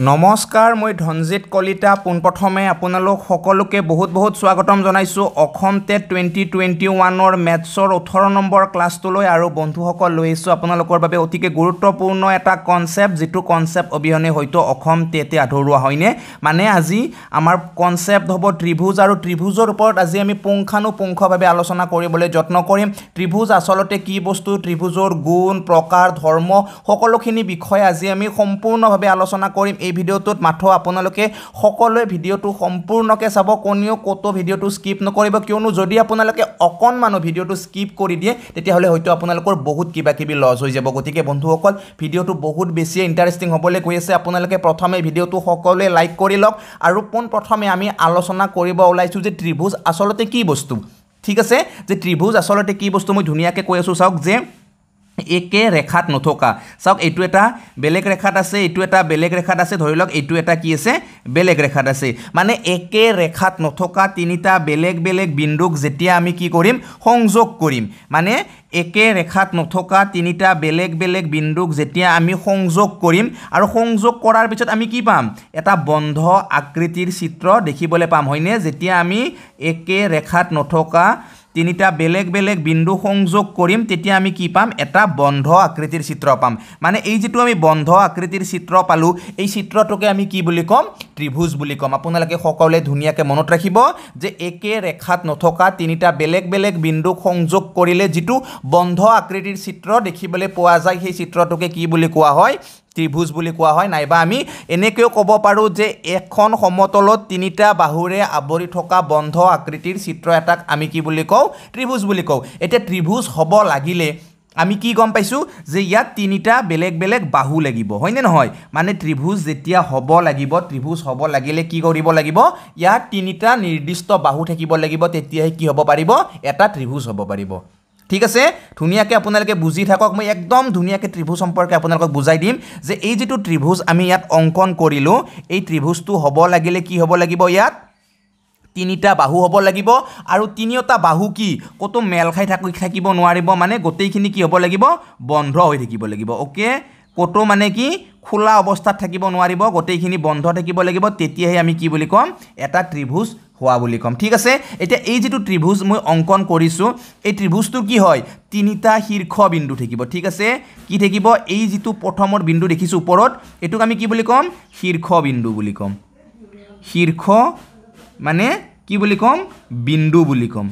নমস্কাৰ মই ধনজিৎ কলিতা পোনপ্ৰথমে আপোনালোক সকলোকে বহুত বহুত স্বাগতম জনাইছোঁ অসম টেট টুৱেণ্টি টুৱেণ্টি ওৱানৰ মেথছৰ ওঠৰ নম্বৰ ক্লাছটোলৈ আৰু বন্ধুসকল লৈ আহিছোঁ আপোনালোকৰ বাবে অতিকে গুৰুত্বপূৰ্ণ এটা কনচেপ্ট যিটো কনচেপ্ট অবিহনে হয়তো অসম টেটে আধৰুৱা হয়নে মানে আজি আমাৰ কনচেপ্ট হ'ব ত্ৰিভুজ আৰু ত্ৰিভুজৰ ওপৰত আজি আমি পুংখানুপুংখভাৱে আলোচনা কৰিবলৈ যত্ন কৰিম ত্ৰিভুজ আচলতে কি বস্তু ত্ৰিভুজৰ গুণ প্ৰকাৰ ধৰ্ম সকলোখিনি বিষয়ে আজি আমি সম্পূৰ্ণভাৱে আলোচনা কৰিম এই ভিডিঅ'টোত মাথো আপোনালোকে সকলোৱে ভিডিঅ'টো সম্পূৰ্ণকৈ চাব কোনেও ক'তো ভিডিঅ'টো স্কিপ নকৰিব কিয়নো যদি আপোনালোকে অকণমানো ভিডিঅ'টো স্কিপ কৰি দিয়ে তেতিয়াহ'লে হয়তো আপোনালোকৰ বহুত কিবা কিবি লছ হৈ যাব গতিকে বন্ধুসকল ভিডিঅ'টো বহুত বেছিয়ে ইণ্টাৰেষ্টিং হ'বলৈ গৈ আছে আপোনালোকে প্ৰথমে ভিডিঅ'টো সকলোৱে লাইক কৰি লওক আৰু পোনপ্ৰথমে আমি আলোচনা কৰিব ওলাইছোঁ যে ত্ৰিভুজ আচলতে কি বস্তু ঠিক আছে যে ত্ৰিভুজ আচলতে কি বস্তু মই ধুনীয়াকৈ কৈ আছোঁ চাওক যে একে ৰেখাত নথকা চাওক এইটো এটা বেলেগ ৰেখাত আছে এইটো এটা বেলেগ ৰেখাত আছে ধৰি লওক এইটো এটা কি আছে বেলেগ ৰেখাত আছে মানে একে ৰেখাত নথকা তিনিটা বেলেগ বেলেগ বিন্দুক যেতিয়া আমি কি কৰিম সংযোগ কৰিম মানে একে ৰেখাত নথকা তিনিটা বেলেগ বেলেগ বিন্দুক যেতিয়া আমি সংযোগ কৰিম আৰু সংযোগ কৰাৰ পিছত আমি কি পাম এটা বন্ধ আকৃতিৰ চিত্ৰ দেখিবলৈ পাম হয়নে যেতিয়া আমি একে ৰেখাত নথকা তিনিটা বেলেগ বেলেগ বিন্দু সংযোগ কৰিম তেতিয়া আমি কি পাম এটা বন্ধ আকৃতিৰ চিত্ৰ পাম মানে এই যিটো আমি বন্ধ আকৃতিৰ চিত্ৰ পালোঁ এই চিত্ৰটোকে আমি কি বুলি ক'ম ত্ৰিভুজ বুলি ক'ম আপোনালোকে সকলোৱে ধুনীয়াকৈ মনত ৰাখিব যে একে ৰেখাত নথকা তিনিটা বেলেগ বেলেগ বিন্দুক সংযোগ কৰিলে যিটো বন্ধ আকৃতিৰ চিত্ৰ দেখিবলৈ পোৱা যায় সেই চিত্ৰটোকে কি বুলি কোৱা হয় ত্ৰিভুজ বুলি কোৱা হয় নাইবা আমি এনেকৈও ক'ব পাৰোঁ যে এখন সমতলত তিনিটা বাহুৰে আৱৰি থকা বন্ধ আকৃতিৰ চিত্ৰ এটাক আমি কি বুলি কওঁ ত্ৰিভুজ বুলি কওঁ এতিয়া ত্ৰিভুজ হ'ব লাগিলে আমি কি গম পাইছোঁ যে ইয়াত তিনিটা বেলেগ বেলেগ বাহু লাগিব হয়নে নহয় মানে ত্ৰিভুজ যেতিয়া হ'ব লাগিব ত্ৰিভুজ হ'ব লাগিলে কি কৰিব লাগিব ইয়াত তিনিটা নিৰ্দিষ্ট বাহু থাকিব লাগিব তেতিয়াহে কি হ'ব পাৰিব এটা ত্ৰিভুজ হ'ব পাৰিব ঠিক আছে ধুনীয়াকৈ আপোনালোকে বুজি থাকক মই একদম ধুনীয়াকৈ ত্ৰিভুজ সম্পৰ্কে আপোনালোকক বুজাই দিম যে এই যিটো ত্ৰিভুজ আমি ইয়াত অংকন কৰিলোঁ এই ত্ৰিভুজটো হ'ব লাগিলে কি হ'ব লাগিব ইয়াত তিনিটা বাহু হ'ব লাগিব আৰু তিনিওটা বাহু কি ক'তো মেল খাই থাকি থাকিব নোৱাৰিব মানে গোটেইখিনি কি হ'ব লাগিব বন্ধ হৈ থাকিব লাগিব অ'কে ক'তো মানে কি খোলা অৱস্থাত থাকিব নোৱাৰিব গোটেইখিনি বন্ধ থাকিব লাগিব তেতিয়াহে আমি কি বুলি ক'ম এটা ত্ৰিভুজ হোৱা বুলি ক'ম ঠিক আছে এতিয়া এই যিটো ত্ৰিভুজ মই অংকন কৰিছোঁ এই ত্ৰিভুজটো কি হয় তিনিটা শীৰ্ষ বিন্দু থাকিব ঠিক আছে কি থাকিব এই যিটো প্ৰথমৰ বিন্দু দেখিছোঁ ওপৰত এইটোক আমি কি বুলি ক'ম শীৰ্ষ বিন্দু বুলি ক'ম শীৰ্ষ মানে কি বুলি ক'ম বিন্দু বুলি ক'ম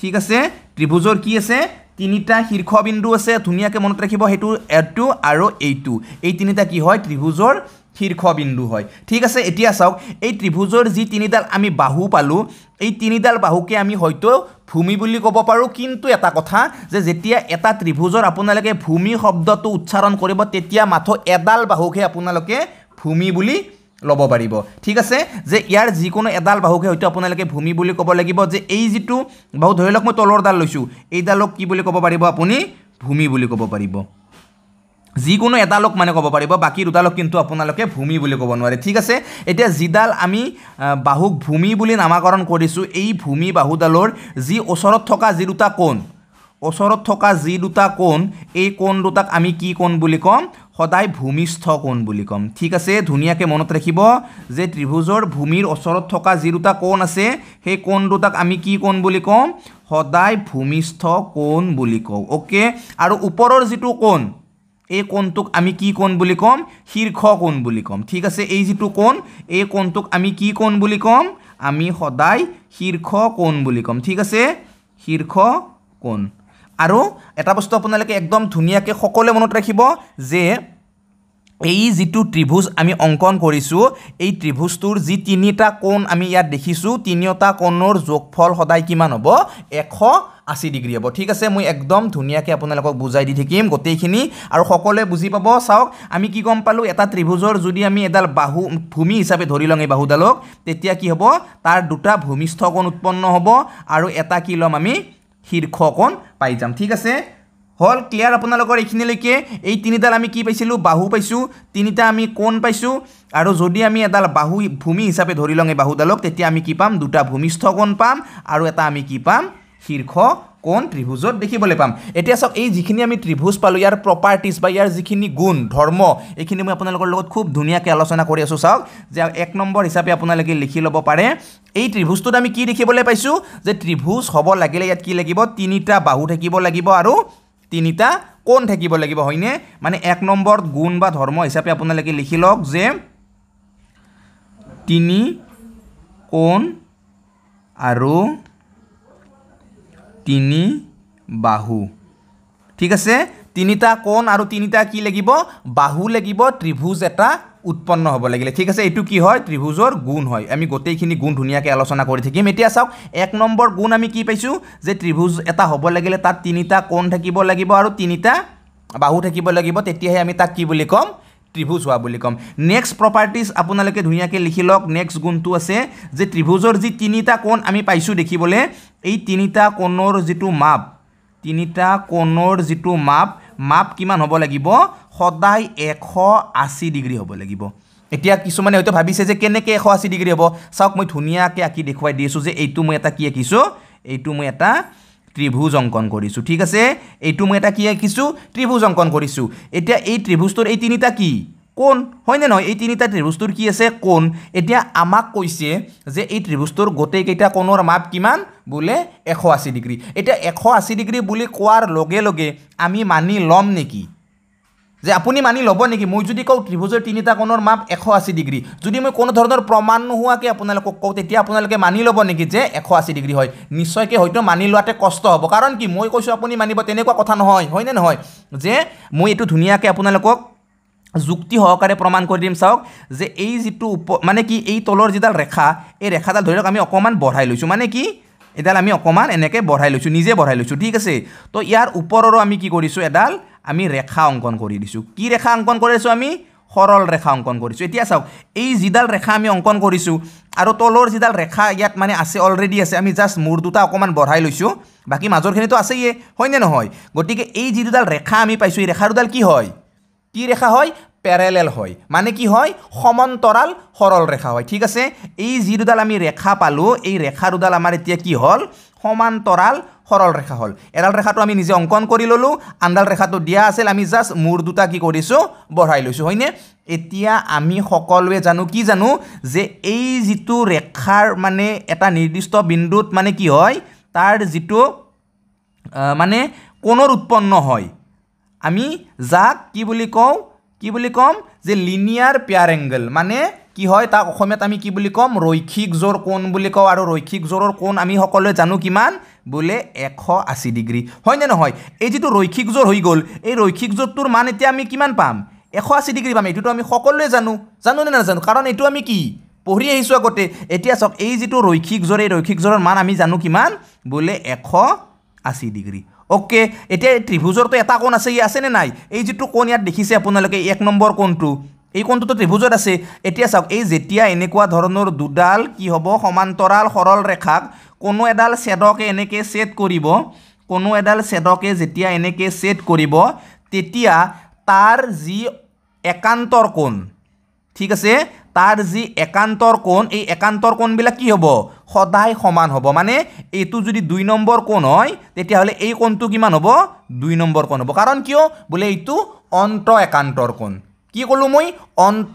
ঠিক আছে ত্ৰিভুজৰ কি আছে তিনিটা শীৰ্ষবিন্দু আছে ধুনীয়াকৈ মনত ৰাখিব সেইটো এইটো আৰু এইটো এই তিনিটা কি হয় ত্ৰিভুজৰ শীৰ্ষবিন্দু হয় ঠিক আছে এতিয়া চাওক এই ত্ৰিভুজৰ যি তিনিডাল আমি বাহু পালোঁ এই তিনিডাল বাহুকে আমি হয়তো ভূমি বুলি ক'ব পাৰোঁ কিন্তু এটা কথা যে যেতিয়া এটা ত্ৰিভুজৰ আপোনালোকে ভূমি শব্দটো উচ্চাৰণ কৰিব তেতিয়া মাথো এডাল বাহুকে আপোনালোকে ভূমি বুলি ল'ব পাৰিব ঠিক আছে যে ইয়াৰ যিকোনো এডাল বাহুকে হয়তো আপোনালোকে ভূমি বুলি ক'ব লাগিব যে এই যিটো বাহু ধৰি লওক মই তলৰ ডাল লৈছোঁ এইডালক কি বুলি ক'ব পাৰিব আপুনি ভূমি বুলি ক'ব পাৰিব যিকোনো এডালক মানে ক'ব পাৰিব বাকী দুডালক কিন্তু আপোনালোকে ভূমি বুলি ক'ব নোৱাৰে ঠিক আছে এতিয়া যিডাল আমি বাহুক ভূমি বুলি নামাকৰণ কৰিছোঁ এই ভূমি বাহুডালৰ যি ওচৰত থকা যি দুটা কোণ ওচৰত থকা যি দুটা কোণ এই কোণ দুটাক আমি কি কোণ বুলি ক'ম সদায় ভূমিস্থ কোণ বুলি ক'ম ঠিক আছে ধুনীয়াকৈ মনত ৰাখিব যে ত্ৰিভুজৰ ভূমিৰ ওচৰত থকা যি দুটা কোণ আছে সেই কোণ দুটাক আমি কি কোণ বুলি ক'ম সদায় ভূমিস্থ কোণ বুলি কওঁ অ'কে আৰু ওপৰৰ যিটো কোণ এই কোণটোক আমি কি কোণ বুলি ক'ম শীৰ্ষ কোণ বুলি ক'ম ঠিক আছে এই যিটো কোণ এই কোণটোক আমি কি কোণ বুলি ক'ম আমি সদায় শীৰ্ষ কোণ বুলি ক'ম ঠিক আছে শীৰ্ষ কোণ আৰু এটা বস্তু আপোনালোকে একদম ধুনীয়াকৈ সকলোৱে মনত ৰাখিব যে এই যিটো ত্ৰিভুজ আমি অংকন কৰিছোঁ এই ত্ৰিভুজটোৰ যি তিনিটা কোণ আমি ইয়াত দেখিছোঁ তিনিওটা কোণৰ যোগফল সদায় কিমান হ'ব এশ আশী ডিগ্ৰী হ'ব ঠিক আছে মই একদম ধুনীয়াকৈ আপোনালোকক বুজাই দি থাকিম গোটেইখিনি আৰু সকলোৱে বুজি পাব চাওক আমি কি গম পালোঁ এটা ত্ৰিভুজৰ যদি আমি এডাল বাহু ভূমি হিচাপে ধৰি লওঁ এই বাহুডালক তেতিয়া কি হ'ব তাৰ দুটা ভূমিস্থকোণ উৎপন্ন হ'ব আৰু এটা কি ল'ম আমি শীৰ্ষ কোণ পাই যাম ঠিক আছে হল ক্লিয়াৰ আপোনালোকৰ এইখিনিলৈকে এই তিনিডাল আমি কি পাইছিলোঁ বাহু পাইছোঁ তিনিটা আমি কোণ পাইছোঁ আৰু যদি আমি এডাল বাহু ভূমি হিচাপে ধৰি লওঁ এই বাহুডালক তেতিয়া আমি কি পাম দুটা ভূমিস্থ কোণ পাম আৰু এটা আমি কি পাম শীৰ্ষ কোণ ত্ৰিভুজত দেখিবলৈ পাম এতিয়া চাওক এই যিখিনি আমি ত্ৰিভুজ পালোঁ ইয়াৰ প্ৰপাৰ্টিজ বা ইয়াৰ যিখিনি গুণ ধৰ্ম এইখিনি মই আপোনালোকৰ লগত খুব ধুনীয়াকৈ আলোচনা কৰি আছোঁ চাওক যে এক নম্বৰ হিচাপে আপোনালোকে লিখি ল'ব পাৰে এই ত্ৰিভুজটোত আমি কি দেখিবলৈ পাইছোঁ যে ত্ৰিভুজ হ'ব লাগিলে ইয়াত কি লাগিব তিনিটা বাহু থাকিব লাগিব আৰু তিনিটা কোণ থাকিব লাগিব হয়নে মানে এক নম্বৰত গুণ বা ধৰ্ম হিচাপে আপোনালোকে লিখি লওক যে তিনি কোণ আৰু তিনি বাহু ঠিক আছে তিনিটা কোণ আৰু তিনিটা কি লাগিব বাহু লাগিব ত্ৰিভুজ এটা উৎপন্ন হ'ব লাগিলে ঠিক আছে এইটো কি হয় ত্ৰিভুজৰ গুণ হয় আমি গোটেইখিনি গুণ ধুনীয়াকৈ আলোচনা কৰি থাকিম এতিয়া চাওক এক নম্বৰ গুণ আমি কি পাইছোঁ যে ত্ৰিভুজ এটা হ'ব লাগিলে তাত তিনিটা কোণ থাকিব লাগিব আৰু তিনিটা বাহু থাকিব লাগিব তেতিয়াহে আমি তাক কি বুলি ক'ম ত্ৰিভুজ হোৱা বুলি ক'ম নেক্সট প্ৰপাৰ্টিজ আপোনালোকে ধুনীয়াকৈ লিখি লওক নেক্সট গুণটো আছে যে ত্ৰিভুজৰ যি তিনিটা কোণ আমি পাইছোঁ দেখিবলৈ এই তিনিটা কোণৰ যিটো মাপ তিনিটা কোণৰ যিটো মাপ মাপ কিমান হ'ব লাগিব সদায় এশ আশী ডিগ্ৰী হ'ব লাগিব এতিয়া কিছুমানে হয়তো ভাবিছে যে কেনেকৈ এশ আশী ডিগ্ৰী হ'ব চাওক মই ধুনীয়াকৈ আঁকি দেখুৱাই দি আছোঁ যে এইটো মই এটা কি আঁকিছোঁ এইটো মই এটা ত্ৰিভুজ অংকন কৰিছোঁ ঠিক আছে এইটো মই এটা কি আঁকিছোঁ ত্ৰিভুজ অংকন কৰিছোঁ এতিয়া এই ত্ৰিভুজটোৰ এই তিনিটা কি কোন হয়নে নহয় এই তিনিটা ত্ৰিভুজটোৰ কি আছে কোন এতিয়া আমাক কৈছে যে এই ত্ৰিভুজটোৰ গোটেইকেইটা কোণৰ মাপ কিমান বোলে এশ আশী ডিগ্ৰী এতিয়া এশ আশী ডিগ্ৰী বুলি কোৱাৰ লগে লগে আমি মানি ল'ম নেকি যে আপুনি মানি ল'ব নেকি মই যদি কওঁ ত্ৰিভুজৰ তিনিটা কোণৰ মাপ এশ আশী ডিগ্ৰী যদি মই কোনো ধৰণৰ প্ৰমাণ নোহোৱাকৈ আপোনালোকক কওঁ তেতিয়া আপোনালোকে মানি ল'ব নেকি যে এশ আশী ডিগ্ৰী হয় নিশ্চয়কৈ হয়তো মানি লোৱাতে কষ্ট হ'ব কাৰণ কি মই কৈছোঁ আপুনি মানিব তেনেকুৱা কথা নহয় হয়নে নহয় যে মই এইটো ধুনীয়াকৈ আপোনালোকক যুক্তি সহকাৰে প্ৰমাণ কৰি দিম চাওক যে এই যিটো উপ মানে কি এই তলৰ যিডাল ৰেখা এই ৰেখাডাল ধৰি লওক আমি অকণমান বঢ়াই লৈছোঁ মানে কি এডাল আমি অকণমান এনেকৈ বঢ়াই লৈছোঁ নিজে বঢ়াই লৈছোঁ ঠিক আছে তো ইয়াৰ ওপৰৰো আমি কি কৰিছোঁ এডাল আমি ৰেখা অংকন কৰি দিছোঁ কি ৰেখা অংকন কৰি আছোঁ আমি সৰল ৰেখা অংকন কৰিছোঁ এতিয়া চাওক এই যিডাল ৰেখা আমি অংকন কৰিছোঁ আৰু তলৰ যিডাল ৰেখা ইয়াত মানে আছে অলৰেডি আছে আমি জাষ্ট মূৰ দুটা অকণমান বঢ়াই লৈছোঁ বাকী মাজৰখিনিতো আছেই হয়নে নহয় গতিকে এই যিটোডাল ৰেখা আমি পাইছোঁ এই ৰেখাৰ দুডাল কি হয় কি ৰেখা হয় পেৰেলেল হয় মানে কি হয় সমান্তৰাল সৰল ৰেখা হয় ঠিক আছে এই যি দুডাল আমি ৰেখা পালোঁ এই ৰেখা দুডাল আমাৰ এতিয়া কি হ'ল সমান্তৰাল সৰল ৰেখা হ'ল এডাল ৰেখাটো আমি নিজে অংকন কৰি ল'লোঁ আনডাল ৰেখাটো দিয়া আছিল আমি জাষ্ট মূৰ দুটা কি কৰিছোঁ বঢ়াই লৈছোঁ হয়নে এতিয়া আমি সকলোৱে জানো কি জানো যে এই যিটো ৰেখাৰ মানে এটা নিৰ্দিষ্ট বিন্দুত মানে কি হয় তাৰ যিটো মানে কোণৰ উৎপন্ন হয় আমি যাক কি বুলি কওঁ কি বুলি ক'ম যে লিনিয়াৰ পিয়াৰ এংগল মানে কি হয় তাক অসমীয়াত আমি কি বুলি ক'ম ৰৈক্ষিক জ্বৰ কোণ বুলি কওঁ আৰু ৰৈক্ষিক জ্বৰৰ কোণ আমি সকলোৱে জানো কিমান বোলে এশ আশী ডিগ্ৰী হয়নে নহয় এই যিটো ৰৈক্ষিক জ্বৰ হৈ গ'ল এই ৰৈক্ষিক জ্বৰটোৰ মান এতিয়া আমি কিমান পাম এশ আশী ডিগ্ৰী পাম এইটোতো আমি সকলোৱে জানো জানো নে নাজানো কাৰণ এইটো আমি কি পঢ়ি আহিছোঁ আগতে এতিয়া চাওক এই যিটো ৰৈক্ষিক জ্বৰ এই ৰৈক্ষিক জ্বৰৰ মান আমি জানো কিমান বোলে এশ আশী ডিগ্ৰী অ'কে এতিয়া এই ত্ৰিভুজৰতো এটা কোণ আছে ই আছেনে নাই এই যিটো কোণ ইয়াত দেখিছে আপোনালোকে এক নম্বৰ কোণটো এই কোণটোতো ত্ৰিভুজত আছে এতিয়া চাওক এই যেতিয়া এনেকুৱা ধৰণৰ দুডাল কি হ'ব সমান্তৰাল সৰল ৰেখাক কোনো এডাল ছেদকে এনেকৈ ছেদ কৰিব কোনো এডাল ছেদকে যেতিয়া এনেকৈ ছেদ কৰিব তেতিয়া তাৰ যি একান্তৰ কোণ ঠিক আছে তাৰ যি একান্তৰ কোণ এই একান্তৰ কোণবিলাক কি হব সদায় সমান হব মানে এইটো যদি দুই নম্বৰ কোণ হয় তেতিয়াহ'লে এই কোণটো কিমান হব দুই নম্বৰ কোণ হব কাৰণ কিয় বোলে এইটো অন্ত একান্তৰ কোণ কি ক'লোঁ মই অন্ত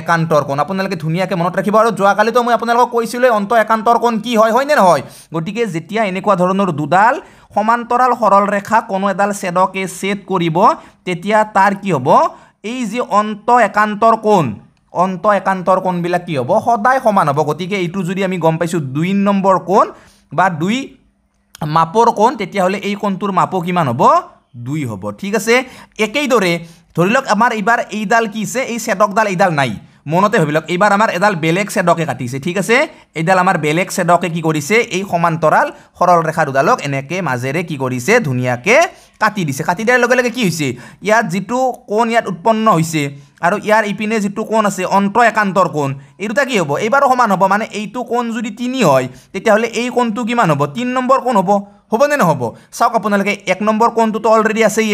একান্তৰ কোণ আপোনালোকে ধুনীয়াকৈ মনত ৰাখিব আৰু যোৱাকালিতো মই আপোনালোকক কৈছিলোঁ অন্ত একান্তৰ কোণ কি হয় হয় নহয় গতিকে যেতিয়া এনেকুৱা ধৰণৰ দুডাল সমান্তৰাল সৰল ৰেখা কোনো এডাল ছেদকে ছেদ কৰিব তেতিয়া তাৰ কি হব এই যি অন্ত একান্তৰ কোণ অন্ত একান্তৰ কোণবিলাক কি হ'ব সদায় সমান হ'ব গতিকে এইটো যদি আমি গম পাইছোঁ দুই নম্বৰ কোণ বা দুই মাপৰ কোণ তেতিয়াহ'লে এই কোণটোৰ মাপো কিমান হ'ব দুই হ'ব ঠিক আছে একেইদৰে ধৰি লওক আমাৰ এইবাৰ এইডাল কি আছে এই চেদকডাল এইডাল নাই মনতে ভাবি লওক এইবাৰ আমাৰ এডাল বেলেগ চেদকে কাটিছে ঠিক আছে এইডাল আমাৰ বেলেগ চেদকে কি কৰিছে এই সমান্তৰাল সৰল ৰেখা দুডালক এনেকৈ মাজেৰে কি কৰিছে ধুনীয়াকৈ কাটি দিছে কাটি দিয়াৰ লগে লগে কি হৈছে ইয়াত যিটো কোণ ইয়াত উৎপন্ন হৈছে আৰু ইয়াৰ ইপিনে যিটো কোণ আছে অন্ত একান্তৰ কোণ এই দুটা কি হ'ব এইবাৰো সমান হ'ব মানে এইটো কোণ যদি তিনি হয় তেতিয়াহ'লে এই কোণটো কিমান হ'ব তিনি নম্বৰ কোণ হ'ব হ'বনে নহ'ব চাওক আপোনালোকে এক নম্বৰ কোণটোতো অলৰেডি আছেই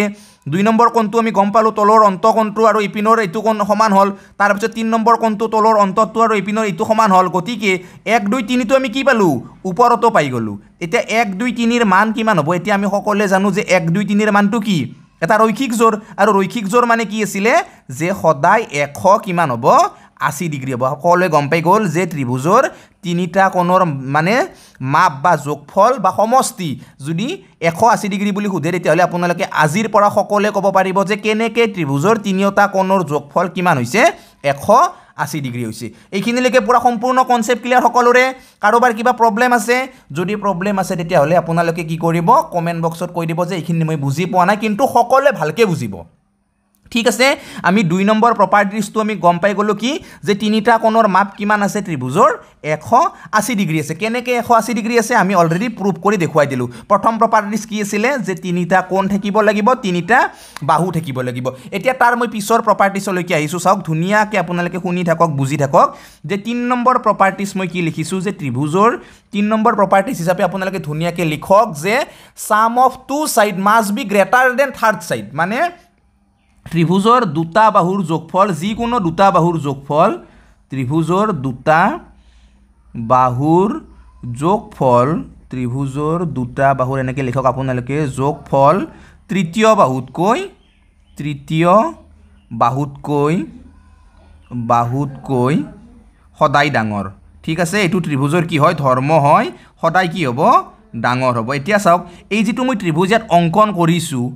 দুই নম্বৰ কোণটো আমি গম পালোঁ তলৰ অন্ত কোণটো আৰু ইপিনৰ এইটো কোণ সমান হ'ল তাৰপিছত তিনি নম্বৰ কোণটো তলৰ অন্তটো আৰু ইপিনৰ এইটো সমান হ'ল গতিকে এক দুই তিনিটো আমি কি পালোঁ ওপৰতো পাই গ'লোঁ এতিয়া এক দুই তিনিৰ মান কিমান হ'ব এতিয়া আমি সকলোৱে জানো যে এক দুই তিনিৰ মানটো কি এটা ৰৈক্ষিক জোৰ আৰু ৰৈক্ষিক জ্বৰ মানে কি আছিলে যে সদায় এশ কিমান হ'ব আশী ডিগ্ৰী হ'ব সকলোৱে গম পাই গ'ল যে ত্ৰিভুজৰ তিনিটা কোণৰ মানে মাপ বা যোগফল বা সমষ্টি যদি এশ আশী ডিগ্ৰী বুলি সোধে তেতিয়াহ'লে আপোনালোকে আজিৰ পৰা সকলোৱে ক'ব পাৰিব যে কেনেকৈ ত্ৰিভুজৰ তিনিওটা কোণৰ যোগফল কিমান হৈছে এশ আশী ডিগ্ৰী হৈছে এইখিনিলৈকে পূৰা সম্পূৰ্ণ কনচেপ্ট ক্লিয়াৰ সকলোৰে কাৰোবাৰ কিবা প্ৰব্লেম আছে যদি প্ৰব্লেম আছে তেতিয়াহ'লে আপোনালোকে কি কৰিব কমেণ্ট বক্সত কৈ দিব যে এইখিনি মই বুজি পোৱা নাই কিন্তু সকলোৱে ভালকৈ বুজিব ঠিক আছে আমি দুই নম্বৰ প্ৰপাৰ্টিজটো আমি গম পাই গ'লোঁ কি যে তিনিটা কোণৰ মাপ কিমান আছে ত্ৰিভুজৰ এশ আশী ডিগ্ৰী আছে কেনেকৈ এশ আশী ডিগ্ৰী আছে আমি অলৰেডি প্ৰুভ কৰি দেখুৱাই দিলোঁ প্ৰথম প্ৰপাৰ্টিজ কি আছিলে যে তিনিটা কোণ থাকিব লাগিব তিনিটা বাহু থাকিব লাগিব এতিয়া তাৰ মই পিছৰ প্ৰপাৰ্টিজলৈকে আহিছোঁ চাওক ধুনীয়াকৈ আপোনালোকে শুনি থাকক বুজি থাকক যে তিনি নম্বৰ প্ৰপাৰ্টিজ মই কি লিখিছোঁ যে ত্ৰিভুজৰ তিনি নম্বৰ প্ৰপাৰ্টিজ হিচাপে আপোনালোকে ধুনীয়াকৈ লিখক যে sum of two side must be greater than third side মানে ত্ৰিভুজৰ দুটা বাহুৰ যোগফল যিকোনো দুটা বাহুৰ যোগফল ত্ৰিভুজৰ দুটা বাহুৰ যোগফল ত্ৰিভুজৰ দুটা বাহুৰ এনেকৈ লিখক আপোনালোকে যোগফল তৃতীয় বাহুতকৈ তৃতীয় বাহুতকৈ বাহুতকৈ সদায় ডাঙৰ ঠিক আছে এইটো ত্ৰিভুজৰ কি হয় ধৰ্ম হয় সদায় কি হ'ব ডাঙৰ হ'ব এতিয়া চাওক এই যিটো মই ত্ৰিভুজ ইয়াত অংকন কৰিছোঁ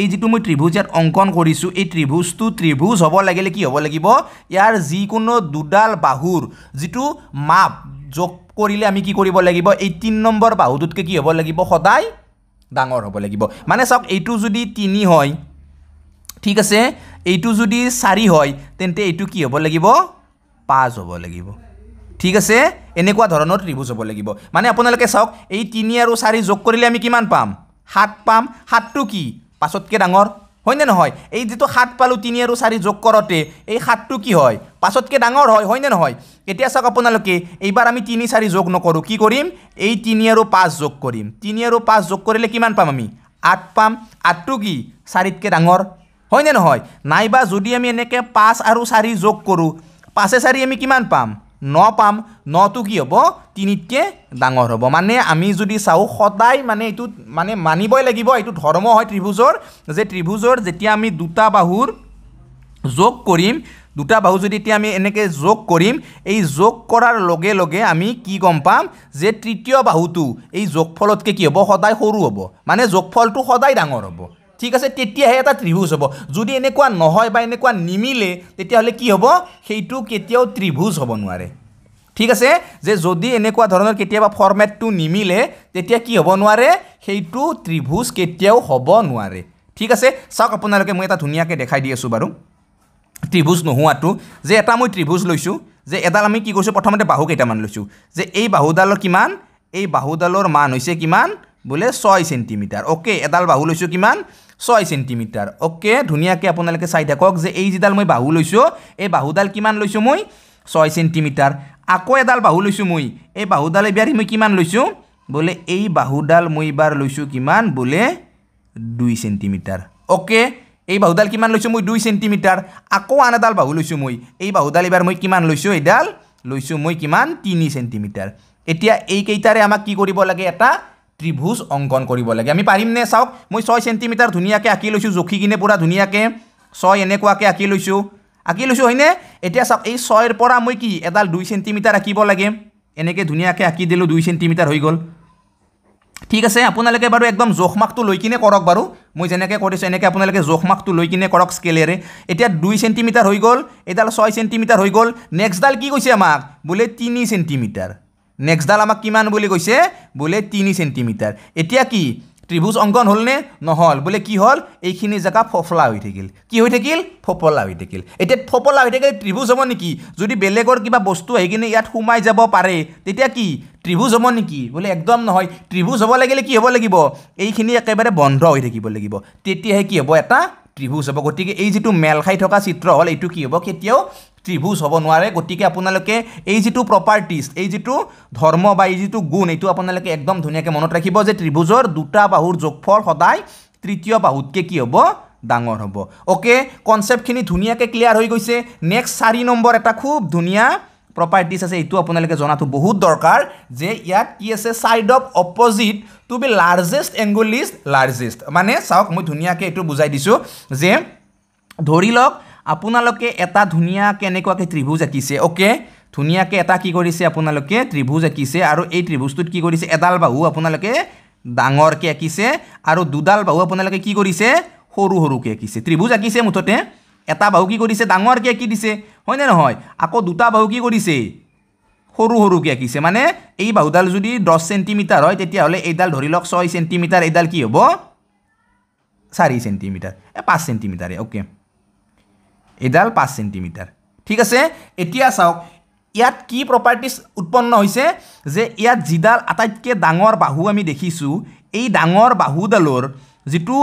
এই যিটো মই ত্ৰিভুজ ইয়াত অংকন কৰিছোঁ এই ত্ৰিভুজটো ত্ৰিভুজ হ'ব লাগিলে কি হ'ব লাগিব ইয়াৰ যিকোনো দুডাল বাহুৰ যিটো মাপ যোগ কৰিলে আমি কি কৰিব লাগিব এই তিনি নম্বৰ বাহুটোতকৈ কি হ'ব লাগিব সদায় ডাঙৰ হ'ব লাগিব মানে চাওক এইটো যদি তিনি হয় ঠিক আছে এইটো যদি চাৰি হয় তেন্তে এইটো কি হ'ব লাগিব পাঁচ হ'ব লাগিব ঠিক আছে এনেকুৱা ধৰণৰ ত্ৰিভুজ হ'ব লাগিব মানে আপোনালোকে চাওক এই তিনি আৰু চাৰি যোগ কৰিলে আমি কিমান পাম সাত পাম সাতটো কি পাঁচতকৈ ডাঙৰ হয়নে নহয় এই যিটো সাত পালোঁ তিনি আৰু চাৰি যোগ কৰোঁতে এই সাতটো কি হয় পাছতকৈ ডাঙৰ হয় হয়নে নহয় এতিয়া চাওক আপোনালোকে এইবাৰ আমি তিনি চাৰি যোগ নকৰোঁ কি কৰিম এই তিনি আৰু পাঁচ যোগ কৰিম তিনি আৰু পাঁচ যোগ কৰিলে কিমান পাম আমি আঠ পাম আঠটো কি চাৰিতকৈ ডাঙৰ হয়নে নহয় নাইবা যদি আমি এনেকৈ পাঁচ আৰু চাৰি যোগ কৰোঁ পাঁচে চাৰি আমি কিমান পাম ন পাম নটো কি হ'ব তিনিতকৈ ডাঙৰ হ'ব মানে আমি যদি চাওঁ সদায় মানে এইটো মানে মানিবই লাগিব এইটো ধৰ্ম হয় ত্ৰিভুজৰ যে ত্ৰিভুজৰ যেতিয়া আমি দুটা বাহুৰ যোগ কৰিম দুটা বাহু যদি এতিয়া আমি এনেকৈ যোগ কৰিম এই যোগ কৰাৰ লগে লগে আমি কি গম পাম যে তৃতীয় বাহুটো এই যোগফলতকৈ কি হ'ব সদায় সৰু হ'ব মানে যোগফলটো সদায় ডাঙৰ হ'ব ঠিক আছে তেতিয়াহে এটা ত্ৰিভুজ হ'ব যদি এনেকুৱা নহয় বা এনেকুৱা নিমিলে তেতিয়াহ'লে কি হ'ব সেইটো কেতিয়াও ত্ৰিভুজ হ'ব নোৱাৰে ঠিক আছে যে যদি এনেকুৱা ধৰণৰ কেতিয়াবা ফৰ্মেটটো নিমিলে তেতিয়া কি হ'ব নোৱাৰে সেইটো ত্ৰিভুজ কেতিয়াও হ'ব নোৱাৰে ঠিক আছে চাওক আপোনালোকে মই এটা ধুনীয়াকৈ দেখাই দি আছোঁ বাৰু ত্ৰিভুজ নোহোৱাটো যে এটা মই ত্ৰিভুজ লৈছোঁ যে এডাল আমি কি কৰিছোঁ প্ৰথমতে বাহু কেইটামান লৈছোঁ যে এই বাহুডালৰ কিমান এই বাহুডালৰ মান হৈছে কিমান বোলে ছয় চেণ্টিমিটাৰ অ'কে এডাল বাহু লৈছোঁ কিমান ছয় চেণ্টিমিটাৰ অ'কে ধুনীয়াকৈ আপোনালোকে চাই থাকক যে এই যিডাল মই বাহু লৈছোঁ এই বাহুডাল কিমান লৈছোঁ মই ছয় চেণ্টিমিটাৰ আকৌ এডাল বাহু লৈছোঁ মই এই বাহুডাল এবাৰ মই কিমান লৈছোঁ বোলে এই বাহুডাল মই এইবাৰ লৈছোঁ কিমান বোলে দুই চেণ্টিমিটাৰ অ'কে এই বাহুডাল কিমান লৈছোঁ মই দুই চেণ্টিমিটাৰ আকৌ আন এডাল বাহু লৈছোঁ মই এই বাহুডাল এইবাৰ মই কিমান লৈছোঁ এইডাল লৈছোঁ মই কিমান তিনি চেণ্টিমিটাৰ এতিয়া এইকেইটাৰে আমাক কি কৰিব লাগে এটা ত্ৰিভুজ অংকন কৰিব লাগে আমি পাৰিমনে চাওক মই ছয় চেণ্টিমিটাৰ ধুনীয়াকৈ আঁকি লৈছোঁ জুখি কিনে পূৰা ধুনীয়াকৈ ছয় এনেকুৱাকৈ আঁকি লৈছোঁ আঁকি লৈছোঁ হয়নে এতিয়া চাওক এই ছয়ৰ পৰা মই কি এডাল দুই চেণ্টিমিটাৰ আঁকিব লাগে এনেকৈ ধুনীয়াকৈ আঁকি দিলোঁ দুই চেণ্টিমিটাৰ হৈ গ'ল ঠিক আছে আপোনালোকে বাৰু একদম জোখমাকটো লৈ কিনে কৰক বাৰু মই যেনেকৈ কৰিছোঁ এনেকৈ আপোনালোকে জোখমাকটো লৈ কিনে কৰক স্কেলেৰে এতিয়া দুই চেণ্টিমিটাৰ হৈ গ'ল এডাল ছয় চেণ্টিমিটাৰ হৈ গ'ল নেক্সটডাল কি কৈছে আমাক বোলে তিনি চেণ্টিমিটাৰ নেক্সডাল আমাক কিমান বুলি কৈছে বোলে তিনি চেণ্টিমিটাৰ এতিয়া কি ত্ৰিভুজ অংকন হ'লনে নহ'ল বোলে কি হ'ল এইখিনি জেগা ফফলা হৈ থাকিল কি হৈ থাকিল ফপলা হৈ থাকিল এতিয়া ফপলা হৈ থাকিলে ত্ৰিভুজ হ'ব নেকি যদি বেলেগৰ কিবা বস্তু আহি কিনে ইয়াত সোমাই যাব পাৰে তেতিয়া কি ত্ৰিভুজ হ'ব নেকি বোলে একদম নহয় ত্ৰিভুজ হ'ব লাগিলে কি হ'ব লাগিব এইখিনি একেবাৰে বন্ধ হৈ থাকিব লাগিব তেতিয়াহে কি হ'ব এটা ত্ৰিভুজ হ'ব গতিকে এই যিটো মেল খাই থকা চিত্ৰ হ'ল এইটো কি হ'ব কেতিয়াও ত্ৰিভুজ হ'ব নোৱাৰে গতিকে আপোনালোকে এই যিটো প্ৰপাৰ্টিজ এই যিটো ধৰ্ম বা এই যিটো গুণ এইটো আপোনালোকে একদম ধুনীয়াকৈ মনত ৰাখিব যে ত্ৰিভুজৰ দুটা বাহুৰ যোগফল সদায় তৃতীয় বাহুতকৈ কি হ'ব ডাঙৰ হ'ব অ'কে কনচেপ্টখিনি ধুনীয়াকৈ ক্লিয়াৰ হৈ গৈছে নেক্সট চাৰি নম্বৰ এটা খুব ধুনীয়া প্ৰপাৰ্টিজ আছে এইটো আপোনালোকে জনাটো বহুত দৰকাৰ যে ইয়াত কি আছে side of opposite to be largest angle is largest মানে চাওক মই ধুনীয়াকৈ এইটো বুজাই দিছোঁ যে ধৰি লওক আপোনালোকে এটা ধুনীয়াকৈ এনেকুৱাকৈ ত্ৰিভুজ আঁকিছে অ'কে ধুনীয়াকৈ এটা কি কৰিছে আপোনালোকে ত্ৰিভুজ আঁকিছে আৰু এই ত্ৰিভুজটোত কি কৰিছে এডাল বাহু আপোনালোকে ডাঙৰকৈ আঁকিছে আৰু দুডাল বাহু আপোনালোকে কি কৰিছে সৰু সৰুকৈ আঁকিছে ত্ৰিভুজ আঁকিছে মুঠতে এটা বাহু কি কৰিছে ডাঙৰকৈ আঁকি দিছে হয়নে নহয় আকৌ দুটা বাহু কি কৰিছে সৰু সৰুকৈ আঁকিছে মানে এই বাহুডাল যদি দহ চেণ্টিমিটাৰ হয় তেতিয়াহ'লে এইডাল ধৰি লওক ছয় চেণ্টিমিটাৰ এইডাল কি হ'ব চাৰি চেণ্টিমিটাৰ এই পাঁচ চেণ্টিমিটাৰে অ'কে এডাল পাঁচ চেণ্টিমিটাৰ ঠিক আছে এতিয়া চাওক ইয়াত কি প্ৰপাৰ্টিজ উৎপন্ন হৈছে যে ইয়াত যিডাল আটাইতকৈ ডাঙৰ বাহু আমি দেখিছোঁ এই ডাঙৰ বাহুডালৰ যিটো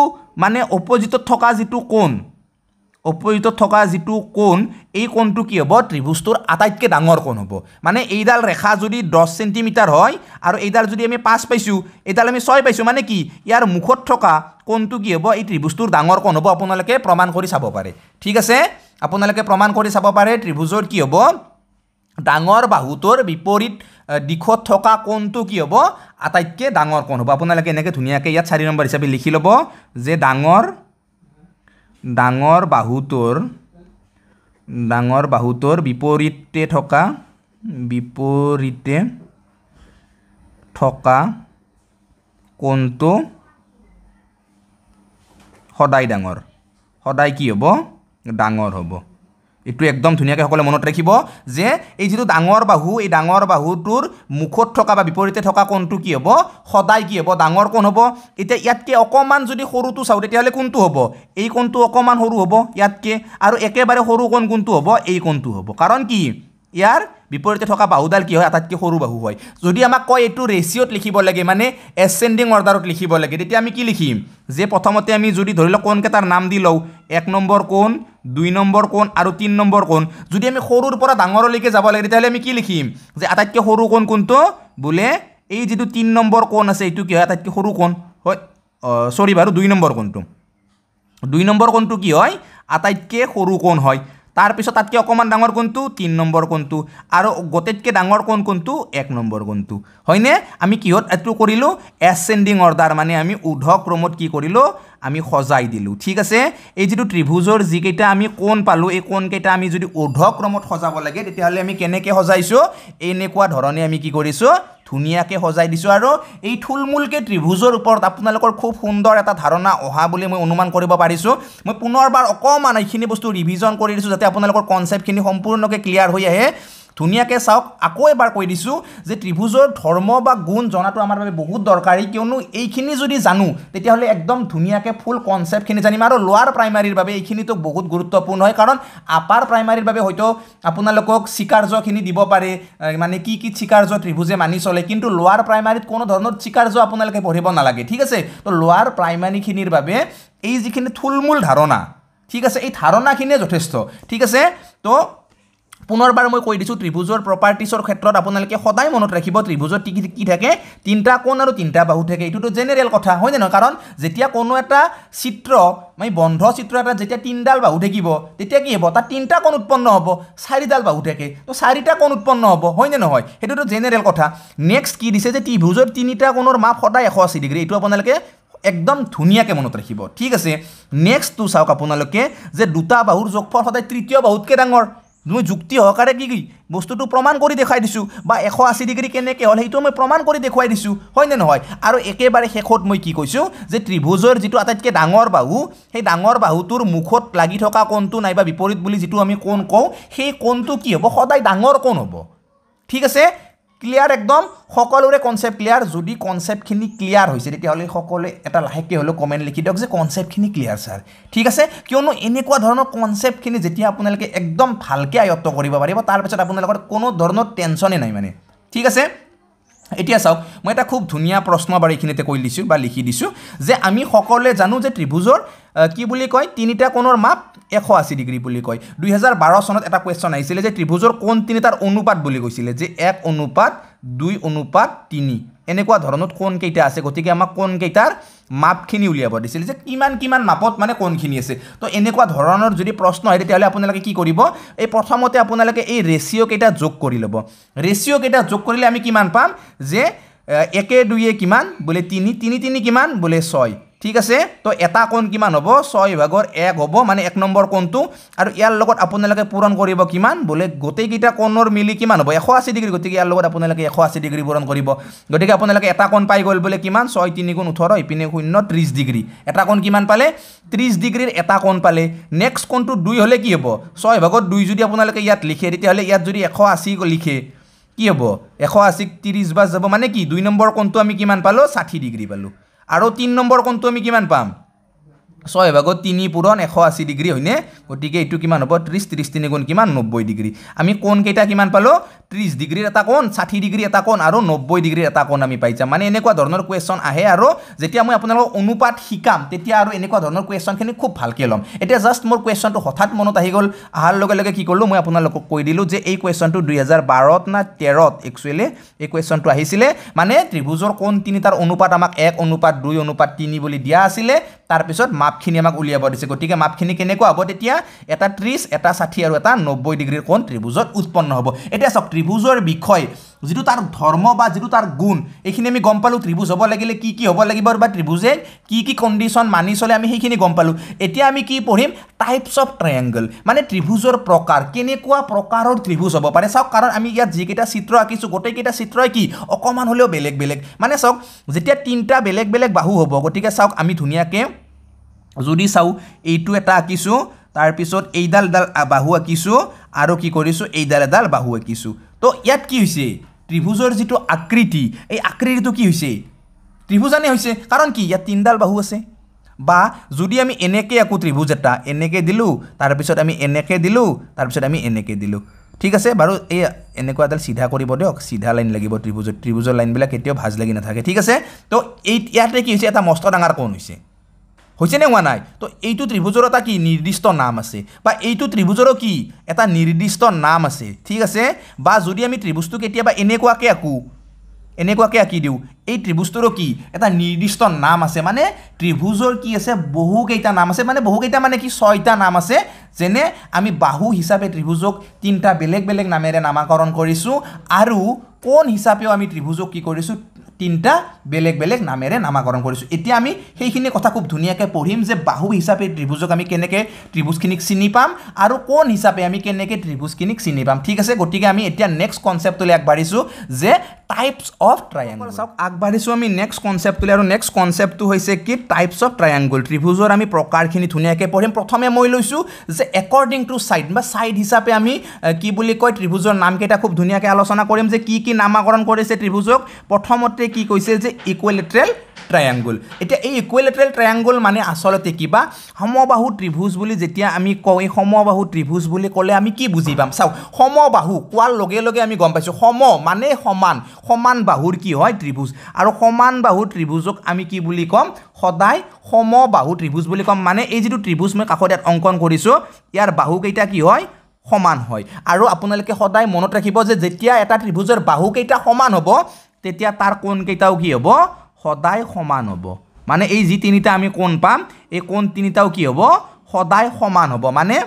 মানে অপজিটত থকা যিটো কোণ অপজিটত থকা যিটো কোণ এই কোণটো কি হ'ব ত্ৰিভুজটোৰ আটাইতকৈ ডাঙৰ কোণ হ'ব মানে এইডাল ৰেখা যদি দহ চেণ্টিমিটাৰ হয় আৰু এইডাল যদি আমি পাঁচ পাইছোঁ এইডাল আমি ছয় পাইছোঁ মানে কি ইয়াৰ মুখত থকা কোণটো কি হ'ব এই ত্ৰিভুজটোৰ ডাঙৰ কোণ হ'ব আপোনালোকে প্ৰমাণ কৰি চাব পাৰে ঠিক আছে আপোনালোকে প্ৰমাণ কৰি চাব পাৰে ত্ৰিভুজৰ কি হ'ব ডাঙৰ বাহুটোৰ বিপৰীত দিশত থকা কোণটো কি হ'ব আটাইতকৈ ডাঙৰ কোণ হ'ব আপোনালোকে এনেকৈ ধুনীয়াকৈ ইয়াত চাৰি নম্বৰ হিচাপে লিখি ল'ব যে ডাঙৰ ডাঙৰ বাহুটোৰ ডাঙৰ বাহুটোৰ বিপৰীতে থকা বিপৰীতে থকা কোণটো সদায় ডাঙৰ সদায় কি হ'ব ডাঙৰ হ'ব এইটো একদম ধুনীয়াকৈ সকলোৱে মনত ৰাখিব যে এই যিটো ডাঙৰ বাহু এই ডাঙৰ বাহুটোৰ মুখত থকা বা বিপৰীতে থকা কোণটো কি হ'ব সদায় কি হ'ব ডাঙৰ কোণ হ'ব এতিয়া ইয়াতকৈ অকণমান যদি সৰুটো চাওঁ তেতিয়াহ'লে কোনটো হ'ব এই কোণটো অকণমান সৰু হ'ব ইয়াতকৈ আৰু একেবাৰে সৰু কোণ কোনটো হ'ব এই কোণটো হ'ব কাৰণ কি ইয়াৰ বিপৰীতে থকা বাহুডাল কি হয় আটাইতকৈ সৰু বাহু হয় যদি আমাক কয় এইটো ৰেচিঅ'ত লিখিব লাগে মানে এচেণ্ডিং অৰ্ডাৰত লিখিব লাগে তেতিয়া আমি কি লিখিম যে প্ৰথমতে আমি যদি ধৰি লওক কোণকেইটাৰ নাম দি লওঁ এক নম্বৰ কোণ দুই নম্বৰ কোণ আৰু তিনি নম্বৰ কোণ যদি আমি সৰুৰ পৰা ডাঙৰলৈকে যাব লাগে তেতিয়াহ'লে আমি কি লিখিম যে আটাইতকৈ সৰু কোণ কোনটো বোলে এই যিটো তিনি নম্বৰ কোণ আছে এইটো কি হয় আটাইতকৈ সৰু কোণ হয় চৰি বাৰু দুই নম্বৰ কোণটো দুই নম্বৰ কোণটো কি হয় আটাইতকৈ সৰু কোণ হয় তাৰপিছত তাতকৈ অকণমান ডাঙৰ কোনটো তিনি নম্বৰ কোনটো আৰু গোটেইতকৈ ডাঙৰ কোণ কোনটো এক নম্বৰ কোনটো হয়নে আমি কিহত এইটো কৰিলোঁ এচেণ্ডিং অৰ্ডাৰ মানে আমি ক্ৰমত কি কৰিলোঁ আমি সজাই দিলোঁ ঠিক আছে এই যিটো ত্ৰিভুজৰ যিকেইটা আমি কোণ পালোঁ এই কোণকেইটা আমি যদি ঊৰ্ধক্ৰমত সজাব লাগে তেতিয়াহ'লে আমি কেনেকৈ সজাইছোঁ এনেকুৱা ধৰণে আমি কি কৰিছোঁ ধুনীয়াকৈ সজাই দিছোঁ আৰু এই থুলমূলকৈ ত্ৰিভুজৰ ওপৰত আপোনালোকৰ খুব সুন্দৰ এটা ধাৰণা অহা বুলি মই অনুমান কৰিব পাৰিছোঁ মই পুনৰবাৰ অকণমান এইখিনি বস্তু ৰিভিজন কৰি দিছোঁ যাতে আপোনালোকৰ কনচেপ্টখিনি সম্পূৰ্ণকৈ ক্লিয়াৰ হৈ আহে ধুনীয়াকৈ চাওক আকৌ এবাৰ কৈ দিছোঁ যে ত্ৰিভুজৰ ধৰ্ম বা গুণ জনাটো আমাৰ বাবে বহুত দৰকাৰী কিয়নো এইখিনি যদি জানো তেতিয়াহ'লে একদম ধুনীয়াকৈ ফুল কনচেপ্টখিনি জানিম আৰু লোৱাৰ প্ৰাইমাৰীৰ বাবে এইখিনিতো বহুত গুৰুত্বপূৰ্ণ হয় কাৰণ আপাৰ প্ৰাইমাৰীৰ বাবে হয়তো আপোনালোকক স্বীকাৰ্যখিনি দিব পাৰে মানে কি কি স্বীকাৰ্য ত্ৰিভুজে মানি চলে কিন্তু লোৱাৰ প্ৰাইমাৰীত কোনো ধৰণৰ স্বীকাৰ্য আপোনালোকে পঢ়িব নালাগে ঠিক আছে তো লোৱাৰ প্ৰাইমাৰীখিনিৰ বাবে এই যিখিনি থুলমূল ধাৰণা ঠিক আছে এই ধাৰণাখিনিয়ে যথেষ্ট ঠিক আছে তো পুনৰবাৰ মই কৈ দিছোঁ ত্ৰিভুজৰ প্ৰপাৰ্টিছৰ ক্ষেত্ৰত আপোনালোকে সদায় মনত ৰাখিব ত্ৰিভুজত কি কি থাকে তিনিটা কোণ আৰু তিনিটা বাহু থাকে এইটোতো জেনেৰেল কথা হয়নে নহয় কাৰণ যেতিয়া কোনো এটা চিত্ৰ মানে বন্ধ চিত্ৰ এটাত যেতিয়া তিনিডাল বাহু থাকিব তেতিয়া কি হ'ব তাত তিনিটা কোণ উৎপন্ন হ'ব চাৰিডাল বাহু থাকে তো চাৰিটা কোণ উৎপন্ন হ'ব হয়নে নহয় সেইটোতো জেনেৰেল কথা নেক্সট কি দিছে যে ত্ৰিভুজৰ তিনিটা কোণৰ মাপ সদায় এশ আশী ডিগ্ৰী এইটো আপোনালোকে একদম ধুনীয়াকৈ মনত ৰাখিব ঠিক আছে নেক্সটটো চাওক আপোনালোকে যে দুটা বাহুৰ যোগফল সদায় তৃতীয় বাহুতকৈ ডাঙৰ মই যুক্তি সহকাৰে কি কি বস্তুটো প্ৰমাণ কৰি দেখুৱাই দিছোঁ বা এশ আশী ডিগ্ৰী কেনেকৈ হ'ল সেইটো মই প্ৰমাণ কৰি দেখুৱাই দিছোঁ হয়নে নহয় আৰু একেবাৰে শেষত মই কি কৈছোঁ যে ত্ৰিভুজৰ যিটো আটাইতকৈ ডাঙৰ বাহু সেই ডাঙৰ বাহুটোৰ মুখত লাগি থকা কোণটো নাইবা বিপৰীত বুলি যিটো আমি কোণ কওঁ সেই কোণটো কি হ'ব সদায় ডাঙৰ কোণ হ'ব ঠিক আছে ক্লিয়াৰ একদম সকলোৰে কনচেপ্ট ক্লিয়াৰ যদি কনচেপ্টখিনি ক্লিয়াৰ হৈছে তেতিয়াহ'লে সকলোৱে এটা লাহেকৈ হ'লেও কমেণ্ট লিখি দিয়ক যে কনচেপ্টখিনি ক্লিয়াৰ ছাৰ ঠিক আছে কিয়নো এনেকুৱা ধৰণৰ কনচেপ্টখিনি যেতিয়া আপোনালোকে একদম ভালকৈ আয়ত্ব কৰিব পাৰিব তাৰপিছত আপোনালোকৰ কোনো ধৰণৰ টেনশ্যনেই নাই মানে ঠিক আছে এতিয়া চাওক মই এটা খুব ধুনীয়া প্ৰশ্ন বাৰু এইখিনিতে কৈ দিছোঁ বা লিখি দিছোঁ যে আমি সকলোৱে জানো যে ত্ৰিভুজৰ কি বুলি কয় তিনিটা কোণৰ মাপ এশ আশী ডিগ্ৰী বুলি কয় দুহেজাৰ বাৰ চনত এটা কুৱেশ্যন আহিছিলে যে ত্ৰিভুজৰ কোন তিনিটাৰ অনুপাত বুলি কৈছিলে যে এক অনুপাত দুই অনুপাত তিনি এনেকুৱা ধৰণত কোনকেইটা আছে গতিকে আমাক কোনকেইটাৰ মাপখিনি উলিয়াব দিছিল যে কিমান কিমান মাপত মানে কোনখিনি আছে তো এনেকুৱা ধৰণৰ যদি প্ৰশ্ন আহে তেতিয়াহ'লে আপোনালোকে কি কৰিব এই প্ৰথমতে আপোনালোকে এই ৰেচিঅ'কেইটা যোগ কৰি ল'ব ৰেচিঅ'কেইটা যোগ কৰিলে আমি কিমান পাম যে একে দুয়ে কিমান বোলে তিনি তিনি তিনি কিমান বোলে ছয় ঠিক আছে তো এটা কোণ কিমান হ'ব ছয় ভাগৰ এক হ'ব মানে এক নম্বৰ কোণটো আৰু ইয়াৰ লগত আপোনালোকে পূৰণ কৰিব কিমান বোলে গোটেইকেইটা কোণৰ মিলি কিমান হ'ব এশ আশী ডিগ্ৰী গতিকে ইয়াৰ লগত আপোনালোকে এশ আশী ডিগ্ৰী পূৰণ কৰিব গতিকে আপোনালোকে এটা কোণ পাই গ'ল বোলে কিমান ছয় তিনি গুণ ওঠৰ ইপিনে শূন্য ত্ৰিছ ডিগ্ৰী এটা কোণ কিমান পালে ত্ৰিছ ডিগ্ৰীৰ এটা কোণ পালে নেক্সট কোণটো দুই হ'লে কি হ'ব ছয় ভাগত দুই যদি আপোনালোকে ইয়াত লিখে তেতিয়াহ'লে ইয়াত যদি এশ আশী লিখে কি হ'ব এশ আশীক ত্ৰিছ বাছ যাব মানে কি দুই নম্বৰ কোণটো আমি কিমান পালোঁ ষাঠি ডিগ্ৰী পালোঁ আৰু তিনি নম্বৰ কোনটো আমি কিমান পাম ছয় তিনি পূৰণ এশ আশী ডিগ্ৰী হয়নে গতিকে এইটো কিমান হ'ব ত্ৰিছ ত্ৰিছ তিনি কোণ কিমান নব্বৈ ডিগ্ৰী আমি কোনকেইটা কিমান পালোঁ ত্ৰিছ ডিগ্ৰীৰ এটা কোণ ষাঠি ডিগ্ৰী এটা কোণ আৰু নব্বৈ ডিগ্ৰীৰ এটা কোণ আমি পাই যাম মানে এনেকুৱা ধৰণৰ কুৱেশ্যন আহে আৰু যেতিয়া মই আপোনালোকক অনুপাত শিকাম তেতিয়া আৰু এনেকুৱা ধৰণৰ কুৱেশ্যনখিনি খুব ভালকৈ ল'ম এতিয়া জাষ্ট মোৰ কুৱেশ্যনটো হঠাৎ মনত আহি গ'ল অহাৰ লগে লগে কি কৰিলোঁ মই আপোনালোকক কৈ দিলোঁ যে এই কুৱেশ্যনটো দুই হাজাৰ বাৰত না তেৰত একচুৱেলি এই কুৱেশ্যনটো আহিছিলে মানে ত্ৰিভুজৰ কোন তিনিটাৰ অনুপাত আমাক এক অনুপাত দুই অনুপাত তিনি বুলি দিয়া আছিলে তাৰপিছত মাপখিনি আমাক উলিয়াব দিছে গতিকে মাপখিনি কেনেকুৱা হ'ব তেতিয়া এটা ত্ৰিছ এটা ষাঠি আৰু এটা নব্বৈ ডিগ্ৰীৰ কোণ ত্ৰিভুজত উৎপন্ন হ'ব এতিয়া চাওক ত্ৰিভুজৰ বিষয় যিটো তাৰ ধৰ্ম বা যিটো তাৰ গুণ এইখিনি আমি গম পালোঁ ত্ৰিভুজ হ'ব লাগিলে কি কি হ'ব লাগিব আৰু বা ত্ৰিভুজে কি কি কণ্ডিশ্যন মানি চলে আমি সেইখিনি গম পালোঁ এতিয়া আমি কি পঢ়িম টাইপছ অফ ট্ৰায়েংগল মানে ত্ৰিভুজৰ প্ৰকাৰ কেনেকুৱা প্ৰকাৰৰ ত্ৰিভুজ হ'ব পাৰে চাওক কাৰণ আমি ইয়াত যিকেইটা চিত্ৰ আঁকিছোঁ গোটেইকেইটা চিত্ৰই কি অকণমান হ'লেও বেলেগ বেলেগ মানে চাওক যেতিয়া তিনিটা বেলেগ বেলেগ বাহু হ'ব গতিকে চাওক আমি ধুনীয়াকৈ যদি চাওঁ এইটো এটা আঁকিছোঁ তাৰপিছত এইডাল এডাল বাহু আঁকিছোঁ আৰু কি কৰিছোঁ এইডাল এডাল বাহু আঁকিছোঁ তো ইয়াত কি হৈছে ত্ৰিভুজৰ যিটো আকৃতি এই আকৃতিটো কি হৈছে ত্ৰিভুজানে হৈছে কাৰণ কি ইয়াত তিনিডাল বাহু আছে বা যদি আমি এনেকৈ আঁকো ত্ৰিভুজ এটা এনেকৈ দিলোঁ তাৰপিছত আমি এনেকৈ দিলোঁ তাৰপিছত আমি এনেকৈ দিলোঁ ঠিক আছে বাৰু এই এনেকুৱা এডাল চিধা কৰিব দিয়ক চিধা লাইন লাগিব ত্ৰিভুজত ত্ৰিভুজৰ লাইনবিলাক কেতিয়াও ভাজ লাগি নাথাকে ঠিক আছে তো এই ইয়াতে কি হৈছে এটা মস্ত ডাঙৰ কোণ হৈছে হৈছেনে হোৱা নাই তো এইটো ত্ৰিভুজৰ এটা কি নিৰ্দিষ্ট নাম আছে বা এইটো ত্ৰিভুজৰো কি এটা নিৰ্দিষ্ট নাম আছে ঠিক আছে বা যদি আমি ত্ৰিভুজটো কেতিয়াবা এনেকুৱাকৈ আঁকো এনেকুৱাকৈ আঁকি দিওঁ এই ত্ৰিভুজটোৰো কি এটা নিৰ্দিষ্ট নাম আছে মানে ত্ৰিভুজৰ কি আছে বহুকেইটা নাম আছে মানে বহুকেইটা মানে কি ছয়টা নাম আছে যেনে আমি বাহু হিচাপে ত্ৰিভুজক তিনিটা বেলেগ বেলেগ নামেৰে নামাকৰণ কৰিছোঁ আৰু কোন হিচাপেও আমি ত্ৰিভুজক কি কৰিছোঁ তিনিটা বেলেগ বেলেগ নামেৰে নামাকৰণ কৰিছোঁ এতিয়া আমি সেইখিনি কথা খুব ধুনীয়াকৈ পঢ়িম যে বাহু হিচাপে ত্ৰিভুজক আমি কেনেকৈ ত্ৰিভুজখিনিক চিনি পাম আৰু কোন হিচাপে আমি কেনেকৈ ত্ৰিভুজখিনিক চিনি পাম ঠিক আছে গতিকে আমি এতিয়া নেক্সট কনচেপ্টলৈ আগবাঢ়িছোঁ যে টাইপছ অফ ট্ৰায়াংগল চাওক আগবাঢ়িছোঁ আমি নেক্সট কনচেপ্টটোলৈ আৰু নেক্সট কনচেপ্টটো হৈছে কি টাইপছ অফ ট্ৰায়াংগল ত্ৰিভুজৰ আমি প্ৰকাৰখিনি ধুনীয়াকৈ পঢ়িম প্ৰথমে মই লৈছোঁ যে একৰ্ডিং টু ছাইড বা ছাইড হিচাপে আমি কি বুলি কয় ত্ৰিভুজৰ নামকেইটা খুব ধুনীয়াকৈ আলোচনা কৰিম যে কি কি নামাকৰণ কৰিছে ত্ৰিভুজক প্ৰথমতে কি কৈছে যে ইকুৱেলিট্ৰেল ট্ৰায়াংগুল এতিয়া এই ইকুৱেলেটেল ট্ৰায়াংগুল মানে আচলতে কিবা সমবাহু ত্ৰিভুজ বুলি যেতিয়া আমি কওঁ এই সমবাহু ত্ৰিভুজ বুলি ক'লে আমি কি বুজি পাম চাওক সমবাহু কোৱাৰ লগে লগে আমি গম পাইছোঁ সম মানে সমান সমান বাহুৰ কি হয় ত্ৰিভুজ আৰু সমান বাহু ত্ৰিভুজক আমি কি বুলি ক'ম সদায় সমবাহু ত্ৰিভুজ বুলি ক'ম মানে এই যিটো ত্ৰিভুজ মই কাষত ইয়াত অংকন কৰিছোঁ ইয়াৰ বাহুকেইটা কি হয় সমান হয় আৰু আপোনালোকে সদায় মনত ৰাখিব যে যেতিয়া এটা ত্ৰিভুজৰ বাহুকেইটা সমান হ'ব তেতিয়া তাৰ কোণকেইটাও কি হ'ব সদায় সমান হ'ব মানে এই যি তিনিটা আমি কোণ পাম এই কোণ তিনিটাও কি হ'ব সদায় সমান হ'ব মানে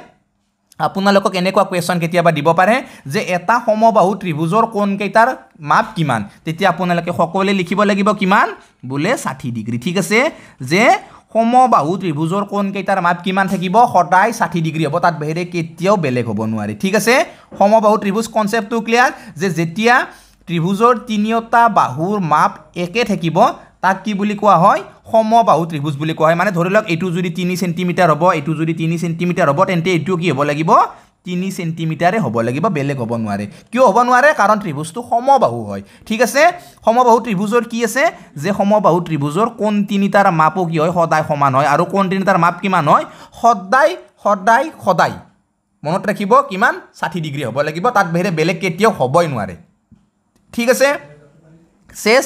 আপোনালোকক এনেকুৱা কুৱেশ্যন কেতিয়াবা দিব পাৰে যে এটা সমবাহু ত্ৰিভুজৰ কোণকেইটাৰ মাপ কিমান তেতিয়া আপোনালোকে সকলোৱে লিখিব লাগিব কিমান বোলে ষাঠি ডিগ্ৰী ঠিক আছে যে সমবাহু ত্ৰিভুজৰ কোণকেইটাৰ মাপ কিমান থাকিব সদায় ষাঠি ডিগ্ৰী হ'ব তাত বাহিৰে কেতিয়াও বেলেগ হ'ব নোৱাৰে ঠিক আছে সমবাহু ত্ৰিভুজ কনচেপ্টটো ক্লিয়াৰ যে যেতিয়া ত্ৰিভুজৰ তিনিওটা বাহুৰ মাপ একে থাকিব তাক কি বুলি কোৱা হয় সমবাহু ত্ৰিভুজ বুলি কোৱা হয় মানে ধৰি লওক এইটো যদি তিনি চেণ্টিমিটাৰ হ'ব এইটো যদি তিনি চেণ্টিমিটাৰ হ'ব তেন্তে এইটো কি হ'ব লাগিব তিনি চেণ্টিমিটাৰে হ'ব লাগিব বেলেগ হ'ব নোৱাৰে কিয় হ'ব নোৱাৰে কাৰণ ত্ৰিভুজটো সমবাহু হয় ঠিক আছে সমবাহু ত্ৰিভুজৰ কি আছে যে সমবাহু ত্ৰিভুজৰ কোন তিনিটাৰ মাপো কি হয় সদায় সমান হয় আৰু কোন তিনিটাৰ মাপ কিমান হয় সদায় সদায় সদায় মনত ৰাখিব কিমান ষাঠি ডিগ্ৰী হ'ব লাগিব তাত বাহিৰে বেলেগ কেতিয়াও হ'বই নোৱাৰে ঠিক আছে চেছ